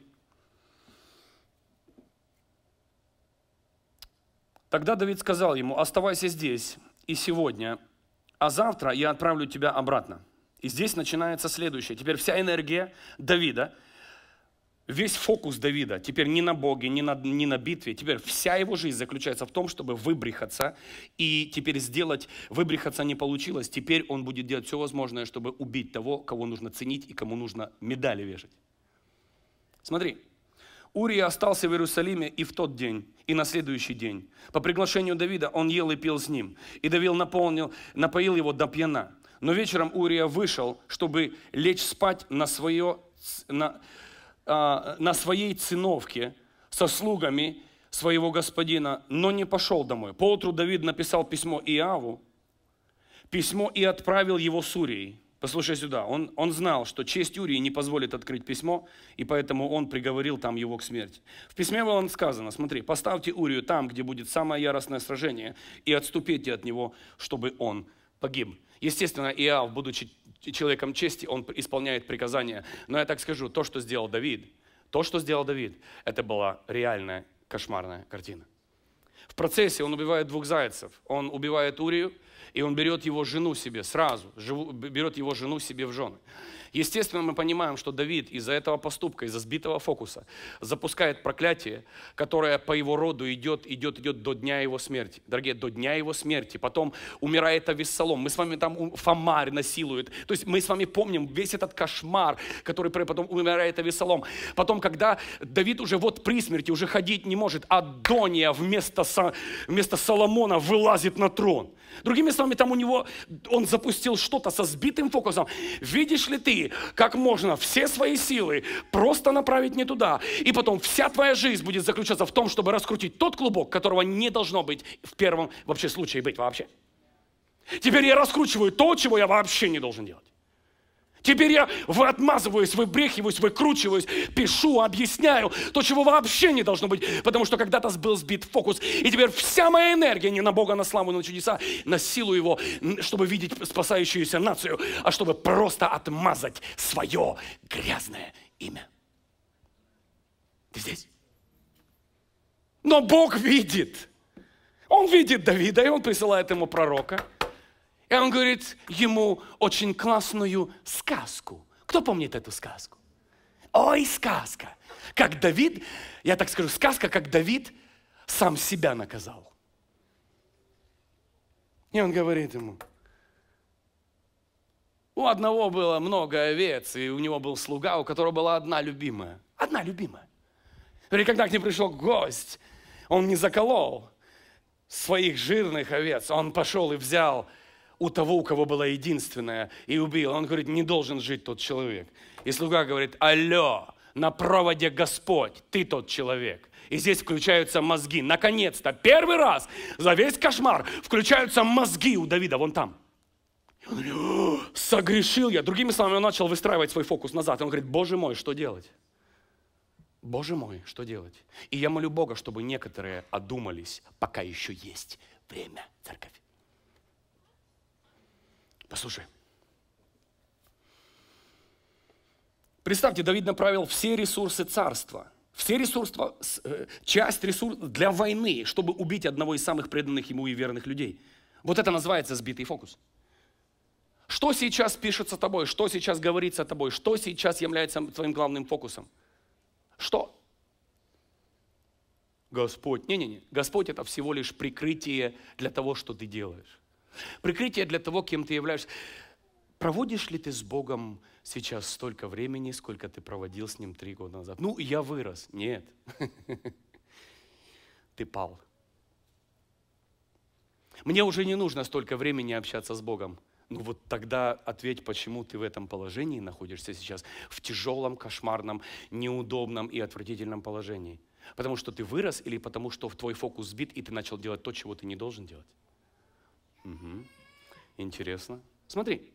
Тогда Давид сказал ему, оставайся здесь и сегодня, а завтра я отправлю тебя обратно. И здесь начинается следующее. Теперь вся энергия Давида – Весь фокус Давида теперь не на Боге, не на, не на битве, теперь вся его жизнь заключается в том, чтобы выбрехаться, и теперь сделать, выбрехаться не получилось, теперь он будет делать все возможное, чтобы убить того, кого нужно ценить и кому нужно медали вешать. Смотри, Урия остался в Иерусалиме и в тот день, и на следующий день. По приглашению Давида он ел и пил с ним, и Давил наполнил, напоил его до пьяна. Но вечером Урия вышел, чтобы лечь спать на свое... На, а, на своей циновке со слугами своего господина, но не пошел домой. Поутру Давид написал письмо Иаву, письмо и отправил его с Урией. Послушай сюда, он, он знал, что честь Урии не позволит открыть письмо, и поэтому он приговорил там его к смерти. В письме было сказано, смотри, поставьте Урию там, где будет самое яростное сражение, и отступите от него, чтобы он погиб. Естественно, Иав, будучи человеком чести, он исполняет приказания. Но я так скажу, то, что сделал Давид, то, что сделал Давид, это была реальная кошмарная картина. В процессе он убивает двух зайцев. Он убивает Урию, и он берет его жену себе сразу, живу, берет его жену себе в жены. Естественно, мы понимаем, что Давид из-за этого поступка, из-за сбитого фокуса запускает проклятие, которое по его роду идет, идет, идет до дня его смерти. Дорогие, до дня его смерти. Потом умирает Авессалом. Мы с вами там Фомарь насилует. То есть мы с вами помним весь этот кошмар, который потом умирает Авессалом. Потом, когда Давид уже вот при смерти, уже ходить не может, Адония вместо, вместо Соломона вылазит на трон. Другими Словами там у него, он запустил что-то со сбитым фокусом. Видишь ли ты, как можно все свои силы просто направить не туда, и потом вся твоя жизнь будет заключаться в том, чтобы раскрутить тот клубок, которого не должно быть в первом вообще случае быть вообще. Теперь я раскручиваю то, чего я вообще не должен делать. Теперь я отмазываюсь, выбрехиваюсь, выкручиваюсь, пишу, объясняю то, чего вообще не должно быть, потому что когда-то был сбит фокус, и теперь вся моя энергия не на Бога, на славу, на чудеса, на силу Его, чтобы видеть спасающуюся нацию, а чтобы просто отмазать свое грязное имя. Ты здесь? Но Бог видит. Он видит Давида, и он присылает ему пророка – и он говорит ему очень классную сказку. Кто помнит эту сказку? Ой, сказка! Как Давид, я так скажу, сказка, как Давид сам себя наказал. И он говорит ему, у одного было много овец, и у него был слуга, у которого была одна любимая. Одна любимая. И когда к ней пришел гость, он не заколол своих жирных овец, он пошел и взял у того, у кого была единственная, и убил. Он говорит, не должен жить тот человек. И слуга говорит, алло, на проводе Господь, ты тот человек. И здесь включаются мозги. Наконец-то, первый раз за весь кошмар включаются мозги у Давида, вон там. И он говорит, согрешил я. Другими словами, он начал выстраивать свой фокус назад. И он говорит, боже мой, что делать? Боже мой, что делать? И я молю Бога, чтобы некоторые одумались, пока еще есть время, церковь. Послушай. Представьте, Давид направил все ресурсы царства, все ресурсы, э, часть ресурсов для войны, чтобы убить одного из самых преданных ему и верных людей. Вот это называется сбитый фокус. Что сейчас пишется тобой, что сейчас говорится тобой, что сейчас является твоим главным фокусом? Что? Господь. Не-не-не. Господь это всего лишь прикрытие для того, что ты делаешь. Прикрытие для того, кем ты являешься. Проводишь ли ты с Богом сейчас столько времени, сколько ты проводил с Ним три года назад? Ну, я вырос. Нет. Ты пал. Мне уже не нужно столько времени общаться с Богом. Ну вот тогда ответь, почему ты в этом положении находишься сейчас, в тяжелом, кошмарном, неудобном и отвратительном положении. Потому что ты вырос или потому что в твой фокус сбит, и ты начал делать то, чего ты не должен делать. Угу. Интересно. Смотри.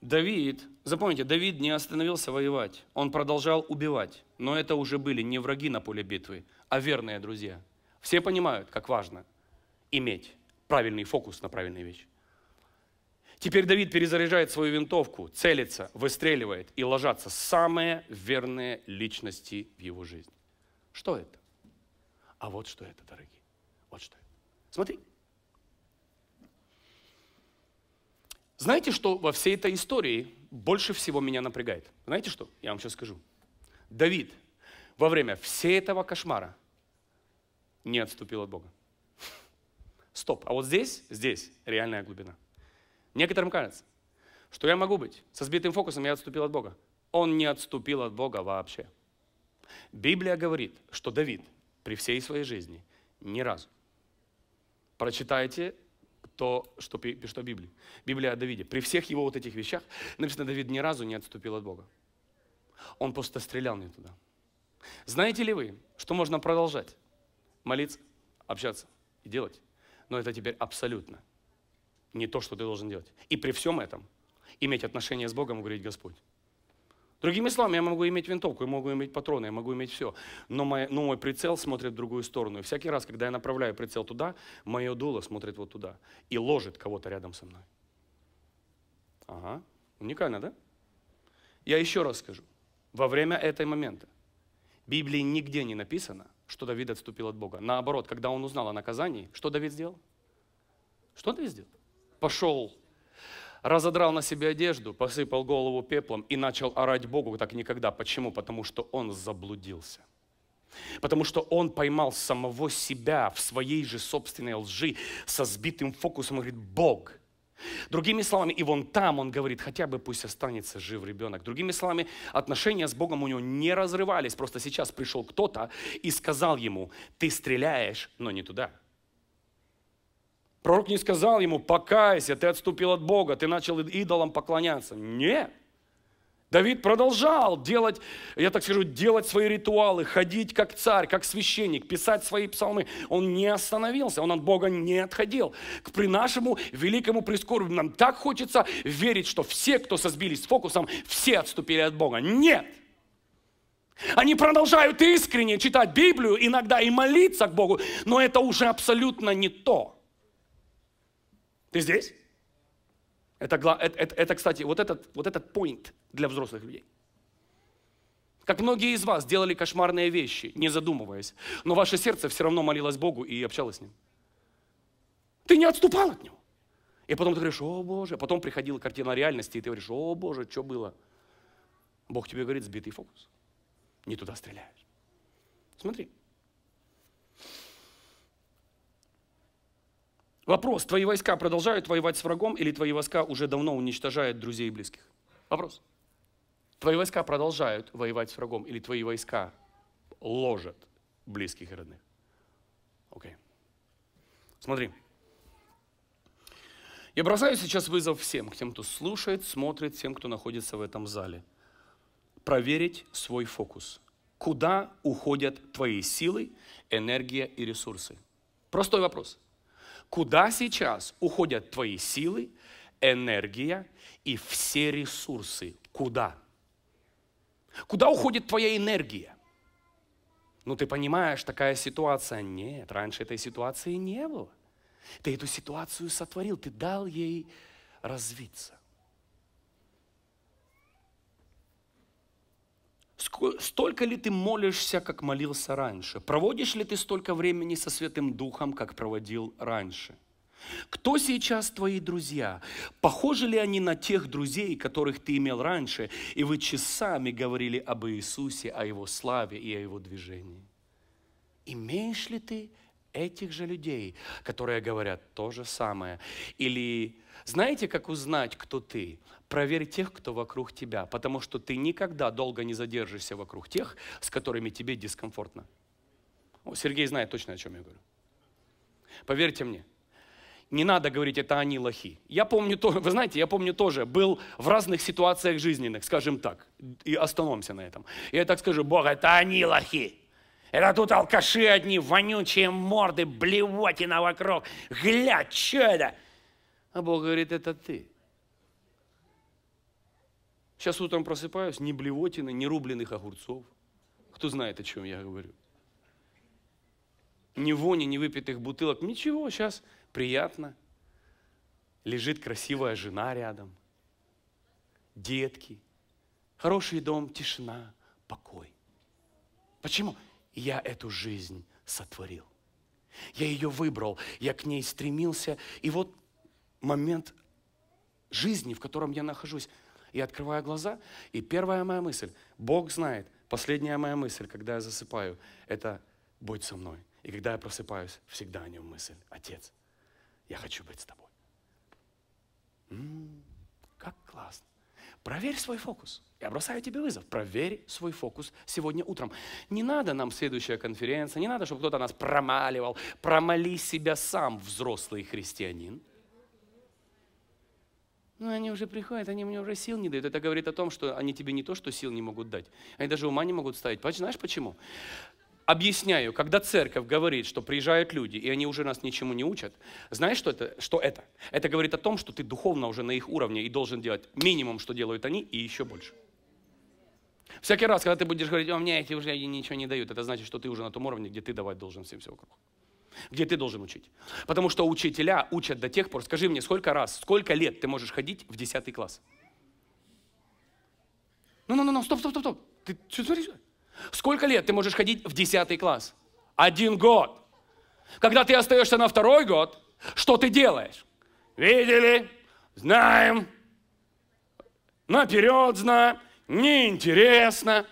Давид, запомните, Давид не остановился воевать, он продолжал убивать. Но это уже были не враги на поле битвы, а верные друзья. Все понимают, как важно иметь правильный фокус на правильные вещи. Теперь Давид перезаряжает свою винтовку, целится, выстреливает и ложатся самые верные личности в его жизни. Что это? А вот что это, дорогие. Вот что это. Смотри. Знаете, что во всей этой истории больше всего меня напрягает? Знаете что? Я вам сейчас скажу. Давид во время всей этого кошмара не отступил от Бога. Стоп. А вот здесь, здесь реальная глубина. Некоторым кажется, что я могу быть. Со сбитым фокусом я отступил от Бога. Он не отступил от Бога вообще. Библия говорит, что Давид при всей своей жизни ни разу. Прочитайте то, что, что Библия. Библия о Давиде. При всех его вот этих вещах написано, Давид ни разу не отступил от Бога. Он просто стрелял не туда. Знаете ли вы, что можно продолжать молиться, общаться и делать? Но это теперь абсолютно не то, что ты должен делать. И при всем этом иметь отношение с Богом и говорить, Господь, Другими словами, я могу иметь винтовку, я могу иметь патроны, я могу иметь все. Но мой, но мой прицел смотрит в другую сторону. И всякий раз, когда я направляю прицел туда, мое дуло смотрит вот туда и ложит кого-то рядом со мной. Ага, уникально, да? Я еще раз скажу. Во время этого момента Библии нигде не написано, что Давид отступил от Бога. Наоборот, когда он узнал о наказании, что Давид сделал? Что Давид сделал? Пошел разодрал на себе одежду, посыпал голову пеплом и начал орать Богу так никогда. Почему? Потому что он заблудился. Потому что он поймал самого себя в своей же собственной лжи со сбитым фокусом. Он говорит, Бог. Другими словами, и вон там он говорит, хотя бы пусть останется жив ребенок. Другими словами, отношения с Богом у него не разрывались. Просто сейчас пришел кто-то и сказал ему, ты стреляешь, но не туда. Пророк не сказал ему, покайся, ты отступил от Бога, ты начал идолам поклоняться. Нет. Давид продолжал делать, я так скажу, делать свои ритуалы, ходить как царь, как священник, писать свои псалмы. Он не остановился, он от Бога не отходил. К при нашему великому прискорбию нам так хочется верить, что все, кто созбились с фокусом, все отступили от Бога. Нет! Они продолжают искренне читать Библию, иногда и молиться к Богу, но это уже абсолютно не то. Ты здесь? Это, это, это, это кстати, вот этот, вот этот point для взрослых людей. Как многие из вас делали кошмарные вещи, не задумываясь, но ваше сердце все равно молилось Богу и общалось с Ним. Ты не отступал от Него. И потом ты говоришь, о Боже, потом приходила картина реальности, и ты говоришь, о Боже, что было? Бог тебе говорит, сбитый фокус. Не туда стреляешь. Смотри, Вопрос, твои войска продолжают воевать с врагом или твои войска уже давно уничтожают друзей и близких? Вопрос. Твои войска продолжают воевать с врагом или твои войска ложат близких и родных? Окей. Okay. Смотри. Я бросаю сейчас вызов всем, к тем, кто слушает, смотрит, всем, кто находится в этом зале. Проверить свой фокус. Куда уходят твои силы, энергия и ресурсы? Простой вопрос – куда сейчас уходят твои силы, энергия и все ресурсы? Куда? Куда уходит твоя энергия? Ну ты понимаешь, такая ситуация. Нет, раньше этой ситуации не было. Ты эту ситуацию сотворил, ты дал ей развиться. Столько ли ты молишься, как молился раньше? Проводишь ли ты столько времени со Святым Духом, как проводил раньше? Кто сейчас твои друзья? Похожи ли они на тех друзей, которых ты имел раньше, и вы часами говорили об Иисусе, о Его славе и о Его движении? Имеешь ли ты этих же людей, которые говорят то же самое. Или знаете, как узнать, кто ты? Проверь тех, кто вокруг тебя, потому что ты никогда долго не задержишься вокруг тех, с которыми тебе дискомфортно. О, Сергей знает точно, о чем я говорю. Поверьте мне, не надо говорить, это они лохи. Я помню, то, вы знаете, я помню тоже, был в разных ситуациях жизненных, скажем так, и остановимся на этом. Я так скажу, Бог, это они лохи. Это тут алкаши одни, вонючие морды, блевотина вокруг. Глядь, что это? А Бог говорит, это ты. Сейчас утром просыпаюсь, ни блевотины, ни рубленых огурцов. Кто знает, о чем я говорю. Ни вони, ни выпитых бутылок. Ничего, сейчас приятно. Лежит красивая жена рядом. Детки. Хороший дом, тишина, покой. Почему? я эту жизнь сотворил. Я ее выбрал, я к ней стремился. И вот момент жизни, в котором я нахожусь. Я открываю глаза, и первая моя мысль, Бог знает, последняя моя мысль, когда я засыпаю, это «Будь со мной». И когда я просыпаюсь, всегда о нем мысль. Отец, я хочу быть с тобой. М-м, как классно. Проверь свой фокус. Я бросаю тебе вызов. Проверь свой фокус сегодня утром. Не надо нам следующая конференция, не надо, чтобы кто-то нас промаливал. Промоли себя сам, взрослый христианин. Ну, они уже приходят, они мне уже сил не дают. Это говорит о том, что они тебе не то, что сил не могут дать, они даже ума не могут ставить. Знаешь почему? объясняю, когда церковь говорит, что приезжают люди, и они уже нас ничему не учат, знаешь, что это? Что это? это говорит о том, что ты духовно уже на их уровне и должен делать минимум, что делают они, и еще больше. Всякий раз, когда ты будешь говорить, у меня эти уже ничего не дают, это значит, что ты уже на том уровне, где ты давать должен всем все вокруг. Где ты должен учить. Потому что учителя учат до тех пор, скажи мне, сколько раз, сколько лет ты можешь ходить в 10 класс? Ну-ну-ну, стоп, стоп, стоп, стоп. Ты что смотришь? Сколько лет ты можешь ходить в 10 класс? Один год. Когда ты остаешься на второй год, что ты делаешь? Видели, знаем, наперед знаем, неинтересно.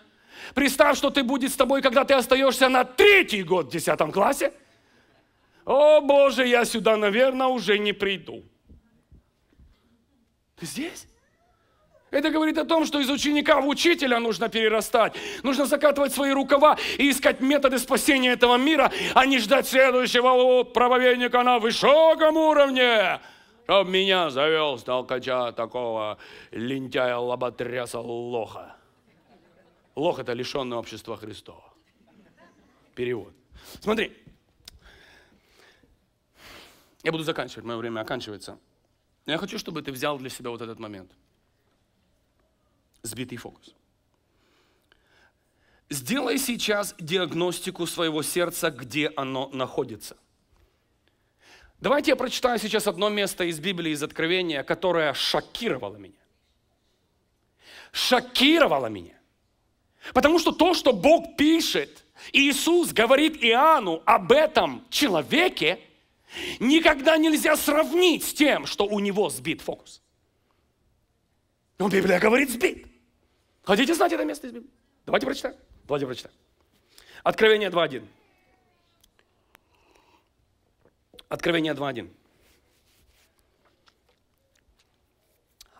Представь, что ты будет с тобой, когда ты остаешься на третий год в 10 классе. О, Боже, я сюда, наверное, уже не приду. Ты здесь? Это говорит о том, что из ученика в учителя нужно перерастать. Нужно закатывать свои рукава и искать методы спасения этого мира, а не ждать следующего правоведника на высоком уровне. Чтоб меня завел с толкача такого лентяя, лоботряса, лоха. Лох – это лишенное общества Христова. Перевод. Смотри. Я буду заканчивать, мое время оканчивается. Но я хочу, чтобы ты взял для себя вот этот момент – сбитый фокус. Сделай сейчас диагностику своего сердца, где оно находится. Давайте я прочитаю сейчас одно место из Библии, из Откровения, которое шокировало меня. Шокировало меня. Потому что то, что Бог пишет, Иисус говорит Иоанну об этом человеке, никогда нельзя сравнить с тем, что у него сбит фокус. Но Библия говорит сбит. Хотите знать это место из Библии? Давайте прочитаем. Давайте прочитаем. Откровение 2.1. Откровение 2.1.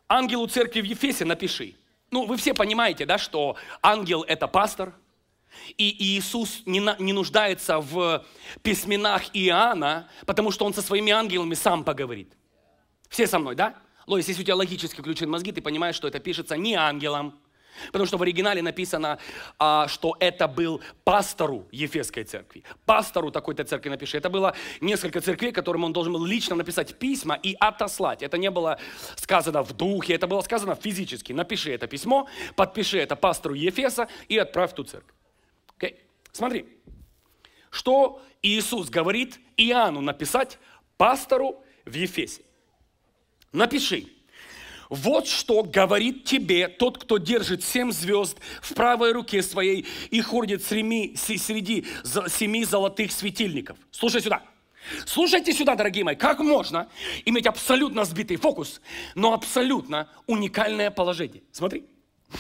Ангелу церкви в Ефесе напиши. Ну, вы все понимаете, да, что ангел – это пастор, и Иисус не, на, не нуждается в письменах Иоанна, потому что он со своими ангелами сам поговорит. Все со мной, да? Лоис, если у тебя логически включен мозги, ты понимаешь, что это пишется не ангелом, Потому что в оригинале написано, а, что это был пастору Ефесской церкви. Пастору такой-то церкви напиши. Это было несколько церквей, которым он должен был лично написать письма и отослать. Это не было сказано в духе, это было сказано физически. Напиши это письмо, подпиши это пастору Ефеса и отправь в ту церковь. Okay? Смотри, что Иисус говорит Иоанну написать пастору в Ефесе. Напиши вот что говорит тебе тот, кто держит семь звезд в правой руке своей и ходит среди, семи золотых светильников. Слушай сюда. Слушайте сюда, дорогие мои, как можно иметь абсолютно сбитый фокус, но абсолютно уникальное положение. Смотри.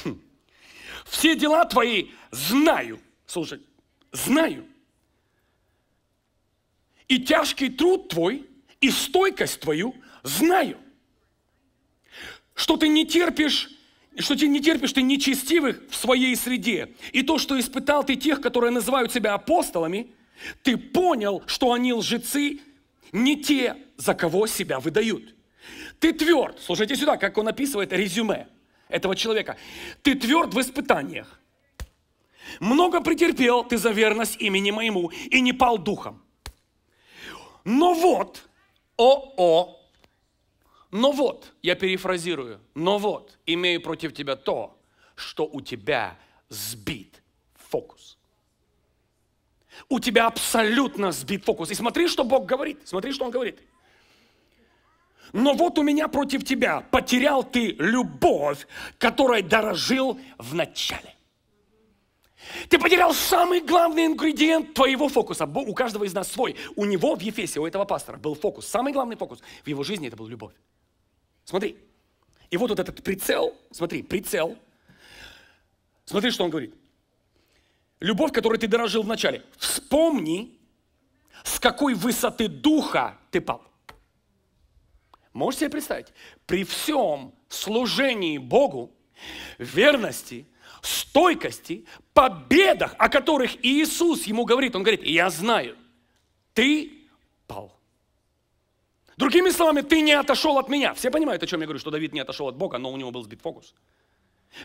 Хм. Все дела твои знаю. Слушай, знаю. И тяжкий труд твой, и стойкость твою знаю что ты не терпишь что ты не терпишь ты нечестивых в своей среде. И то, что испытал ты тех, которые называют себя апостолами, ты понял, что они лжецы, не те, за кого себя выдают. Ты тверд, слушайте сюда, как он описывает резюме этого человека. Ты тверд в испытаниях. Много претерпел ты за верность имени моему и не пал духом. Но вот, о-о, но вот, я перефразирую, но вот, имею против тебя то, что у тебя сбит фокус. У тебя абсолютно сбит фокус. И смотри, что Бог говорит, смотри, что Он говорит. Но вот у меня против тебя потерял ты любовь, которой дорожил в начале. Ты потерял самый главный ингредиент твоего фокуса. У каждого из нас свой. У него в Ефесе, у этого пастора, был фокус. Самый главный фокус в его жизни это была любовь. Смотри. И вот, вот этот прицел, смотри, прицел. Смотри, что он говорит. Любовь, которой ты дорожил вначале. Вспомни, с какой высоты духа ты пал. Можете себе представить? При всем служении Богу, верности, стойкости, победах, о которых Иисус ему говорит, он говорит, я знаю, ты пал. Другими словами, ты не отошел от меня. Все понимают, о чем я говорю, что Давид не отошел от Бога, но у него был сбит фокус.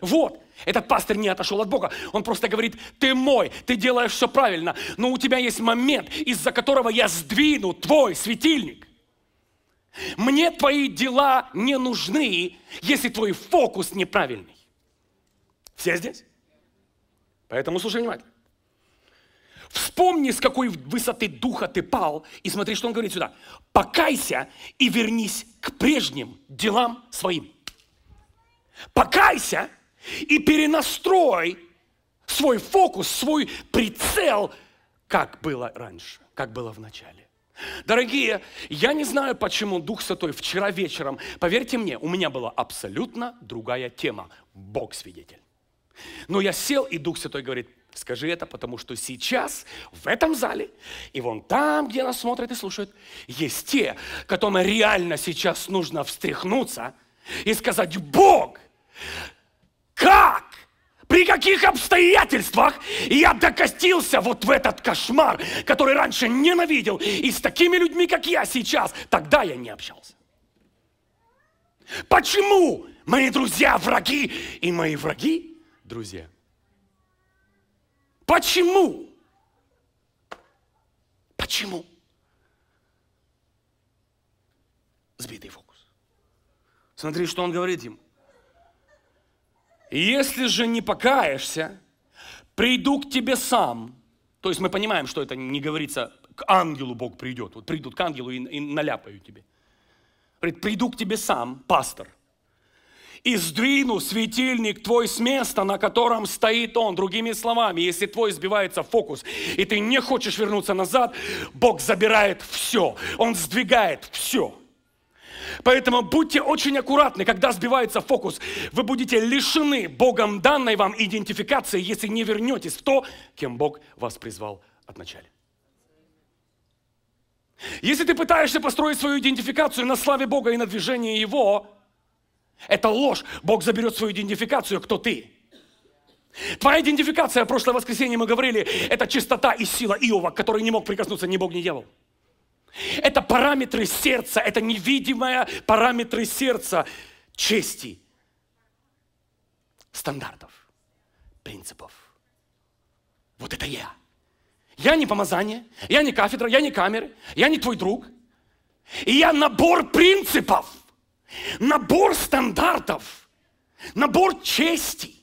Вот, этот пастырь не отошел от Бога. Он просто говорит, ты мой, ты делаешь все правильно, но у тебя есть момент, из-за которого я сдвину твой светильник. Мне твои дела не нужны, если твой фокус неправильный. Все здесь? Поэтому слушай внимательно. Вспомни, с какой высоты духа ты пал, и смотри, что он говорит сюда. Покайся и вернись к прежним делам своим. Покайся и перенастрой свой фокус, свой прицел, как было раньше, как было в начале. Дорогие, я не знаю, почему Дух Святой вчера вечером, поверьте мне, у меня была абсолютно другая тема. Бог свидетель. Но я сел, и Дух Святой говорит, Скажи это, потому что сейчас в этом зале и вон там, где нас смотрят и слушают, есть те, которым реально сейчас нужно встряхнуться и сказать, Бог, как, при каких обстоятельствах я докостился вот в этот кошмар, который раньше ненавидел, и с такими людьми, как я сейчас, тогда я не общался. Почему мои друзья враги и мои враги друзья? Почему? Почему? Сбитый фокус. Смотри, что он говорит им. Если же не покаешься, приду к тебе сам. То есть мы понимаем, что это не говорится, к ангелу Бог придет. Вот придут к ангелу и, и наляпают тебе. Говорит, приду к тебе сам, пастор и сдвину светильник твой с места, на котором стоит он. Другими словами, если твой сбивается фокус, и ты не хочешь вернуться назад, Бог забирает все. Он сдвигает все. Поэтому будьте очень аккуратны, когда сбивается фокус. Вы будете лишены Богом данной вам идентификации, если не вернетесь в то, кем Бог вас призвал от начала. Если ты пытаешься построить свою идентификацию на славе Бога и на движении Его, это ложь. Бог заберет свою идентификацию, кто ты. Твоя идентификация, в прошлое воскресенье мы говорили, это чистота и сила Иова, который не мог прикоснуться, ни Бог не делал. Это параметры сердца, это невидимые параметры сердца чести, стандартов, принципов. Вот это я. Я не помазание, я не кафедра, я не камеры, я не твой друг. И я набор принципов – набор стандартов, набор чести.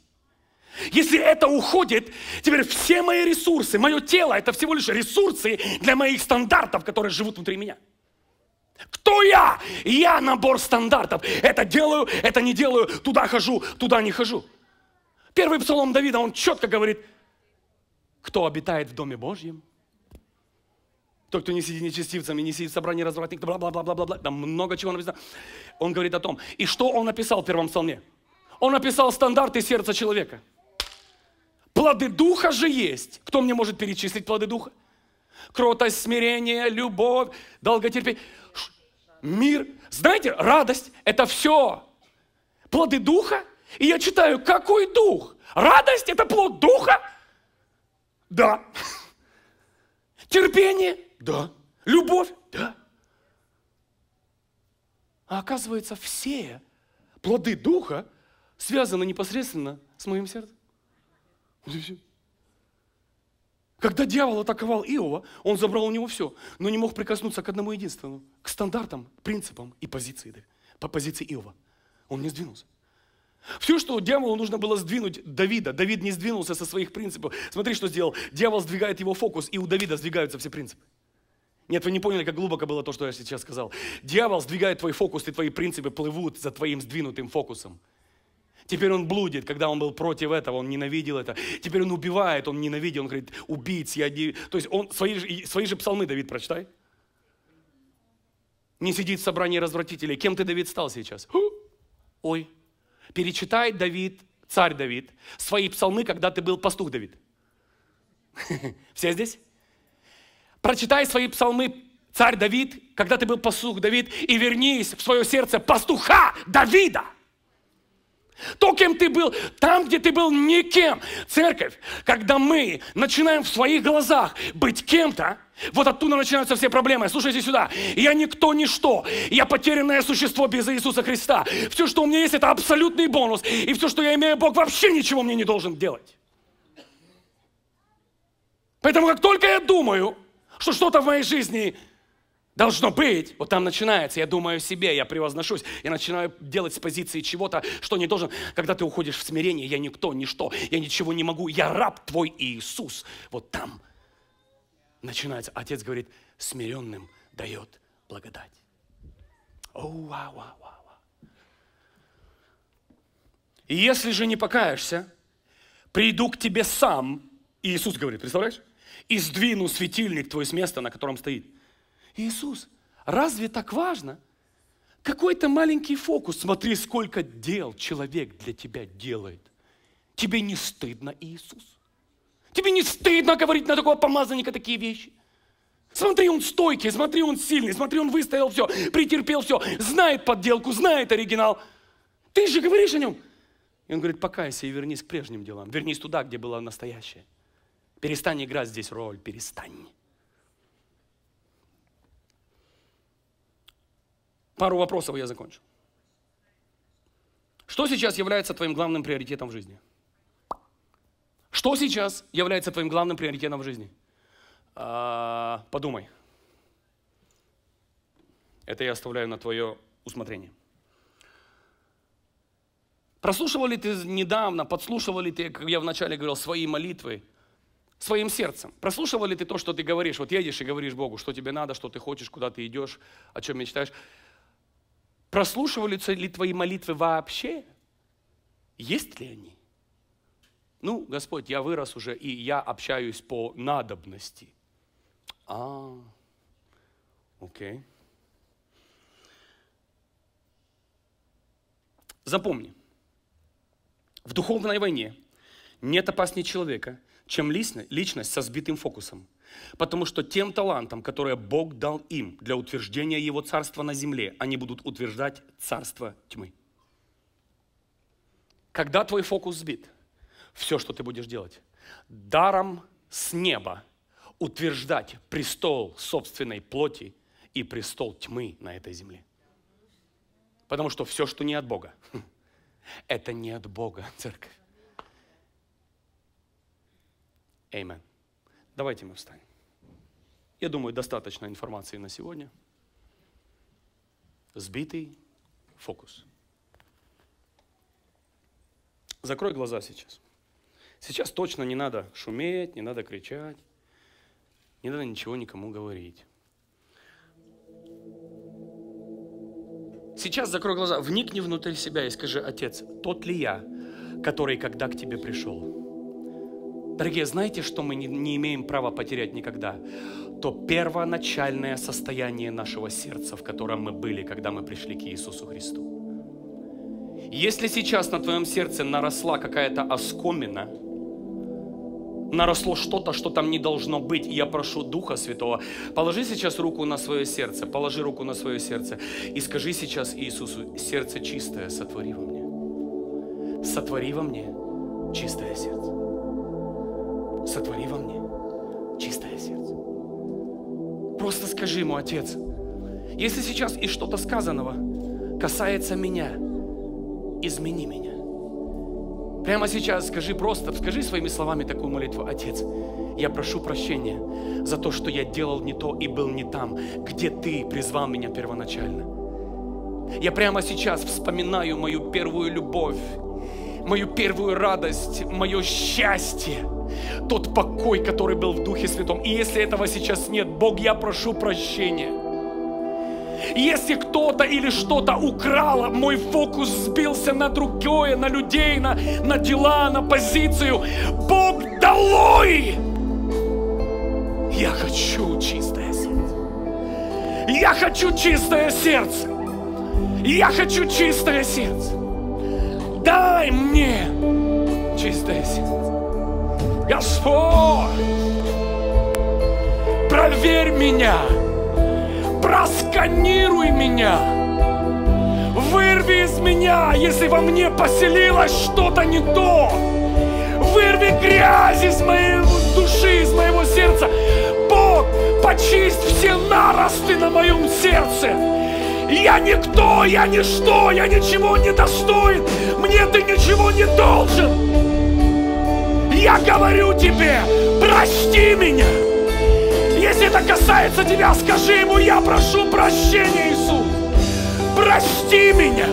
Если это уходит, теперь все мои ресурсы, мое тело, это всего лишь ресурсы для моих стандартов, которые живут внутри меня. Кто я? Я набор стандартов. Это делаю, это не делаю, туда хожу, туда не хожу. Первый псалом Давида, он четко говорит, кто обитает в Доме Божьем – тот, кто не сидит нечестивцем и не сидит в собрании развратник, бла-бла-бла-бла-бла, бла там много чего написано. Он говорит о том. И что он написал в первом псалме? Он написал стандарты сердца человека. Плоды духа же есть. Кто мне может перечислить плоды духа? Кротость, смирение, любовь, долготерпение, мир. Знаете, радость – это все плоды духа. И я читаю, какой дух? Радость – это плод духа? Да. Терпение – да. Любовь? Да. А оказывается, все плоды Духа связаны непосредственно с моим сердцем. Когда дьявол атаковал Иова, он забрал у него все, но не мог прикоснуться к одному единственному, к стандартам, принципам и позиции, по позиции Иова. Он не сдвинулся. Все, что дьяволу нужно было сдвинуть Давида, Давид не сдвинулся со своих принципов. Смотри, что сделал. Дьявол сдвигает его фокус, и у Давида сдвигаются все принципы. Нет, вы не поняли, как глубоко было то, что я сейчас сказал. Дьявол сдвигает твой фокус, и твои принципы плывут за твоим сдвинутым фокусом. Теперь он блудит, когда он был против этого, он ненавидел это. Теперь он убивает, он ненавидел, он говорит, убийц, я не... То есть он, свои, свои же псалмы, Давид, прочитай. Не сидит в собрании развратителей. Кем ты, Давид, стал сейчас? Ху! Ой. Перечитай, Давид, царь Давид, свои псалмы, когда ты был пастух Давид. Все здесь? Прочитай свои псалмы, царь Давид, когда ты был пастух Давид, и вернись в свое сердце пастуха Давида. То, кем ты был, там, где ты был никем. Церковь, когда мы начинаем в своих глазах быть кем-то, вот оттуда начинаются все проблемы. Слушайте сюда. Я никто, ничто. Я потерянное существо без Иисуса Христа. Все, что у меня есть, это абсолютный бонус. И все, что я имею, Бог вообще ничего мне не должен делать. Поэтому, как только я думаю, что что-то в моей жизни должно быть. Вот там начинается, я думаю о себе, я превозношусь, я начинаю делать с позиции чего-то, что не должен. Когда ты уходишь в смирение, я никто, ничто, я ничего не могу, я раб твой Иисус. Вот там начинается. Отец говорит, смиренным дает благодать. Оу, ва ва вау. Если же не покаешься, приду к тебе сам. Иисус говорит, представляешь? и сдвину светильник твой с места, на котором стоит. Иисус, разве так важно? Какой-то маленький фокус. Смотри, сколько дел человек для тебя делает. Тебе не стыдно, Иисус? Тебе не стыдно говорить на такого помазанника такие вещи? Смотри, он стойкий, смотри, он сильный, смотри, он выстоял все, претерпел все, знает подделку, знает оригинал. Ты же говоришь о нем. И он говорит, покайся и вернись к прежним делам, вернись туда, где было настоящее. Перестань играть здесь роль, перестань. Пару вопросов я закончу. Что сейчас является твоим главным приоритетом в жизни? Что сейчас является твоим главным приоритетом в жизни? А, подумай. Это я оставляю на твое усмотрение. Прослушивал ли ты недавно, подслушивал ли ты, как я вначале говорил, свои молитвы, своим сердцем. Прослушивал ли ты то, что ты говоришь? Вот едешь и говоришь Богу, что тебе надо, что ты хочешь, куда ты идешь, о чем мечтаешь. Прослушивали ли твои молитвы вообще? Есть ли они? Ну, Господь, я вырос уже, и я общаюсь по надобности. А, окей. Запомни, в духовной войне нет опаснее человека, чем личность со сбитым фокусом. Потому что тем талантом, которое Бог дал им для утверждения Его царства на земле, они будут утверждать царство тьмы. Когда твой фокус сбит, все, что ты будешь делать, даром с неба утверждать престол собственной плоти и престол тьмы на этой земле. Потому что все, что не от Бога, это не от Бога, церковь. Amen. Давайте мы встанем. Я думаю, достаточно информации на сегодня. Сбитый фокус. Закрой глаза сейчас. Сейчас точно не надо шуметь, не надо кричать, не надо ничего никому говорить. Сейчас закрой глаза, вникни внутрь себя и скажи, Отец, тот ли я, который когда к тебе пришел? Дорогие, знаете, что мы не, не имеем права потерять никогда? То первоначальное состояние нашего сердца, в котором мы были, когда мы пришли к Иисусу Христу. Если сейчас на твоем сердце наросла какая-то оскомина, наросло что-то, что там не должно быть. И я прошу Духа Святого, положи сейчас руку на свое сердце, положи руку на свое сердце и скажи сейчас Иисусу, сердце чистое, сотвори во мне. Сотвори во мне чистое сердце сотвори во мне чистое сердце. Просто скажи ему, Отец, если сейчас и что-то сказанного касается меня, измени меня. Прямо сейчас скажи просто, скажи своими словами такую молитву, Отец, я прошу прощения за то, что я делал не то и был не там, где ты призвал меня первоначально. Я прямо сейчас вспоминаю мою первую любовь, мою первую радость, мое счастье, тот покой, который был в Духе Святом. И если этого сейчас нет, Бог, я прошу прощения. Если кто-то или что-то украло, мой фокус сбился на другое, на людей, на, на дела, на позицию. Бог, долой! Я хочу чистое сердце. Я хочу чистое сердце. Я хочу чистое сердце дай мне чистое сердце. Господь, проверь меня, просканируй меня, вырви из меня, если во мне поселилось что-то не то. Вырви грязь из моей души, из моего сердца. Бог, почисть все наросты на моем сердце я никто, я ничто, я ничего не достоин. Мне ты ничего не должен. Я говорю тебе, прости меня. Если это касается тебя, скажи ему, я прошу прощения, Иисус. Прости меня.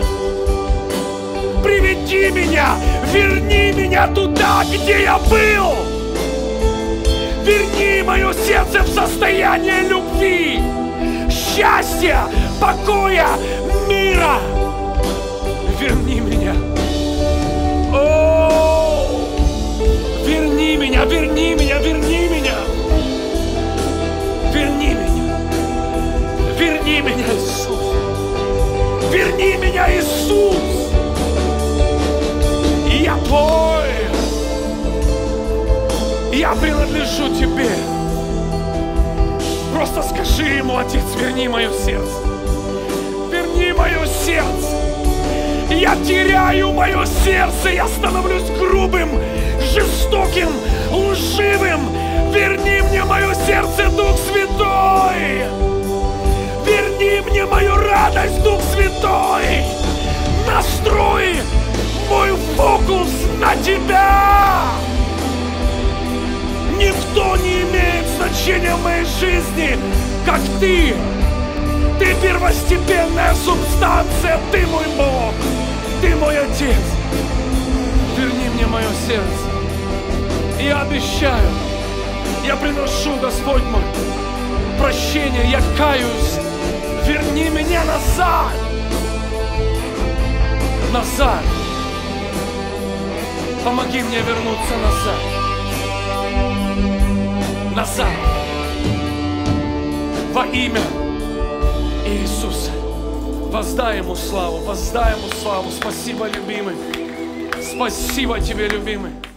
Приведи меня, верни меня туда, где я был. Верни мое сердце в состояние любви, счастья, покоя, мира. Верни меня. О, верни меня, верни меня, верни меня. Верни меня. Верни меня, Иисус. Верни меня, Иисус. И я твой. Я принадлежу Тебе. Просто скажи ему, Отец, верни мое сердце мое сердце. Я теряю мое сердце, я становлюсь грубым, жестоким, лживым. Верни мне мое сердце, Дух Святой. Верни мне мою радость, Дух Святой. Настрой мой фокус на Тебя. Никто не имеет значения в моей жизни, как Ты. Ты первостепенная субстанция, ты мой Бог, ты мой Отец. Верни мне мое сердце. Я обещаю, я приношу, Господь мой, прощение, я каюсь. Верни меня назад. Назад. Помоги мне вернуться назад. Назад. Во имя Иисус, Воздай Ему славу, воздай Ему славу. Спасибо, любимый. Спасибо тебе, любимый.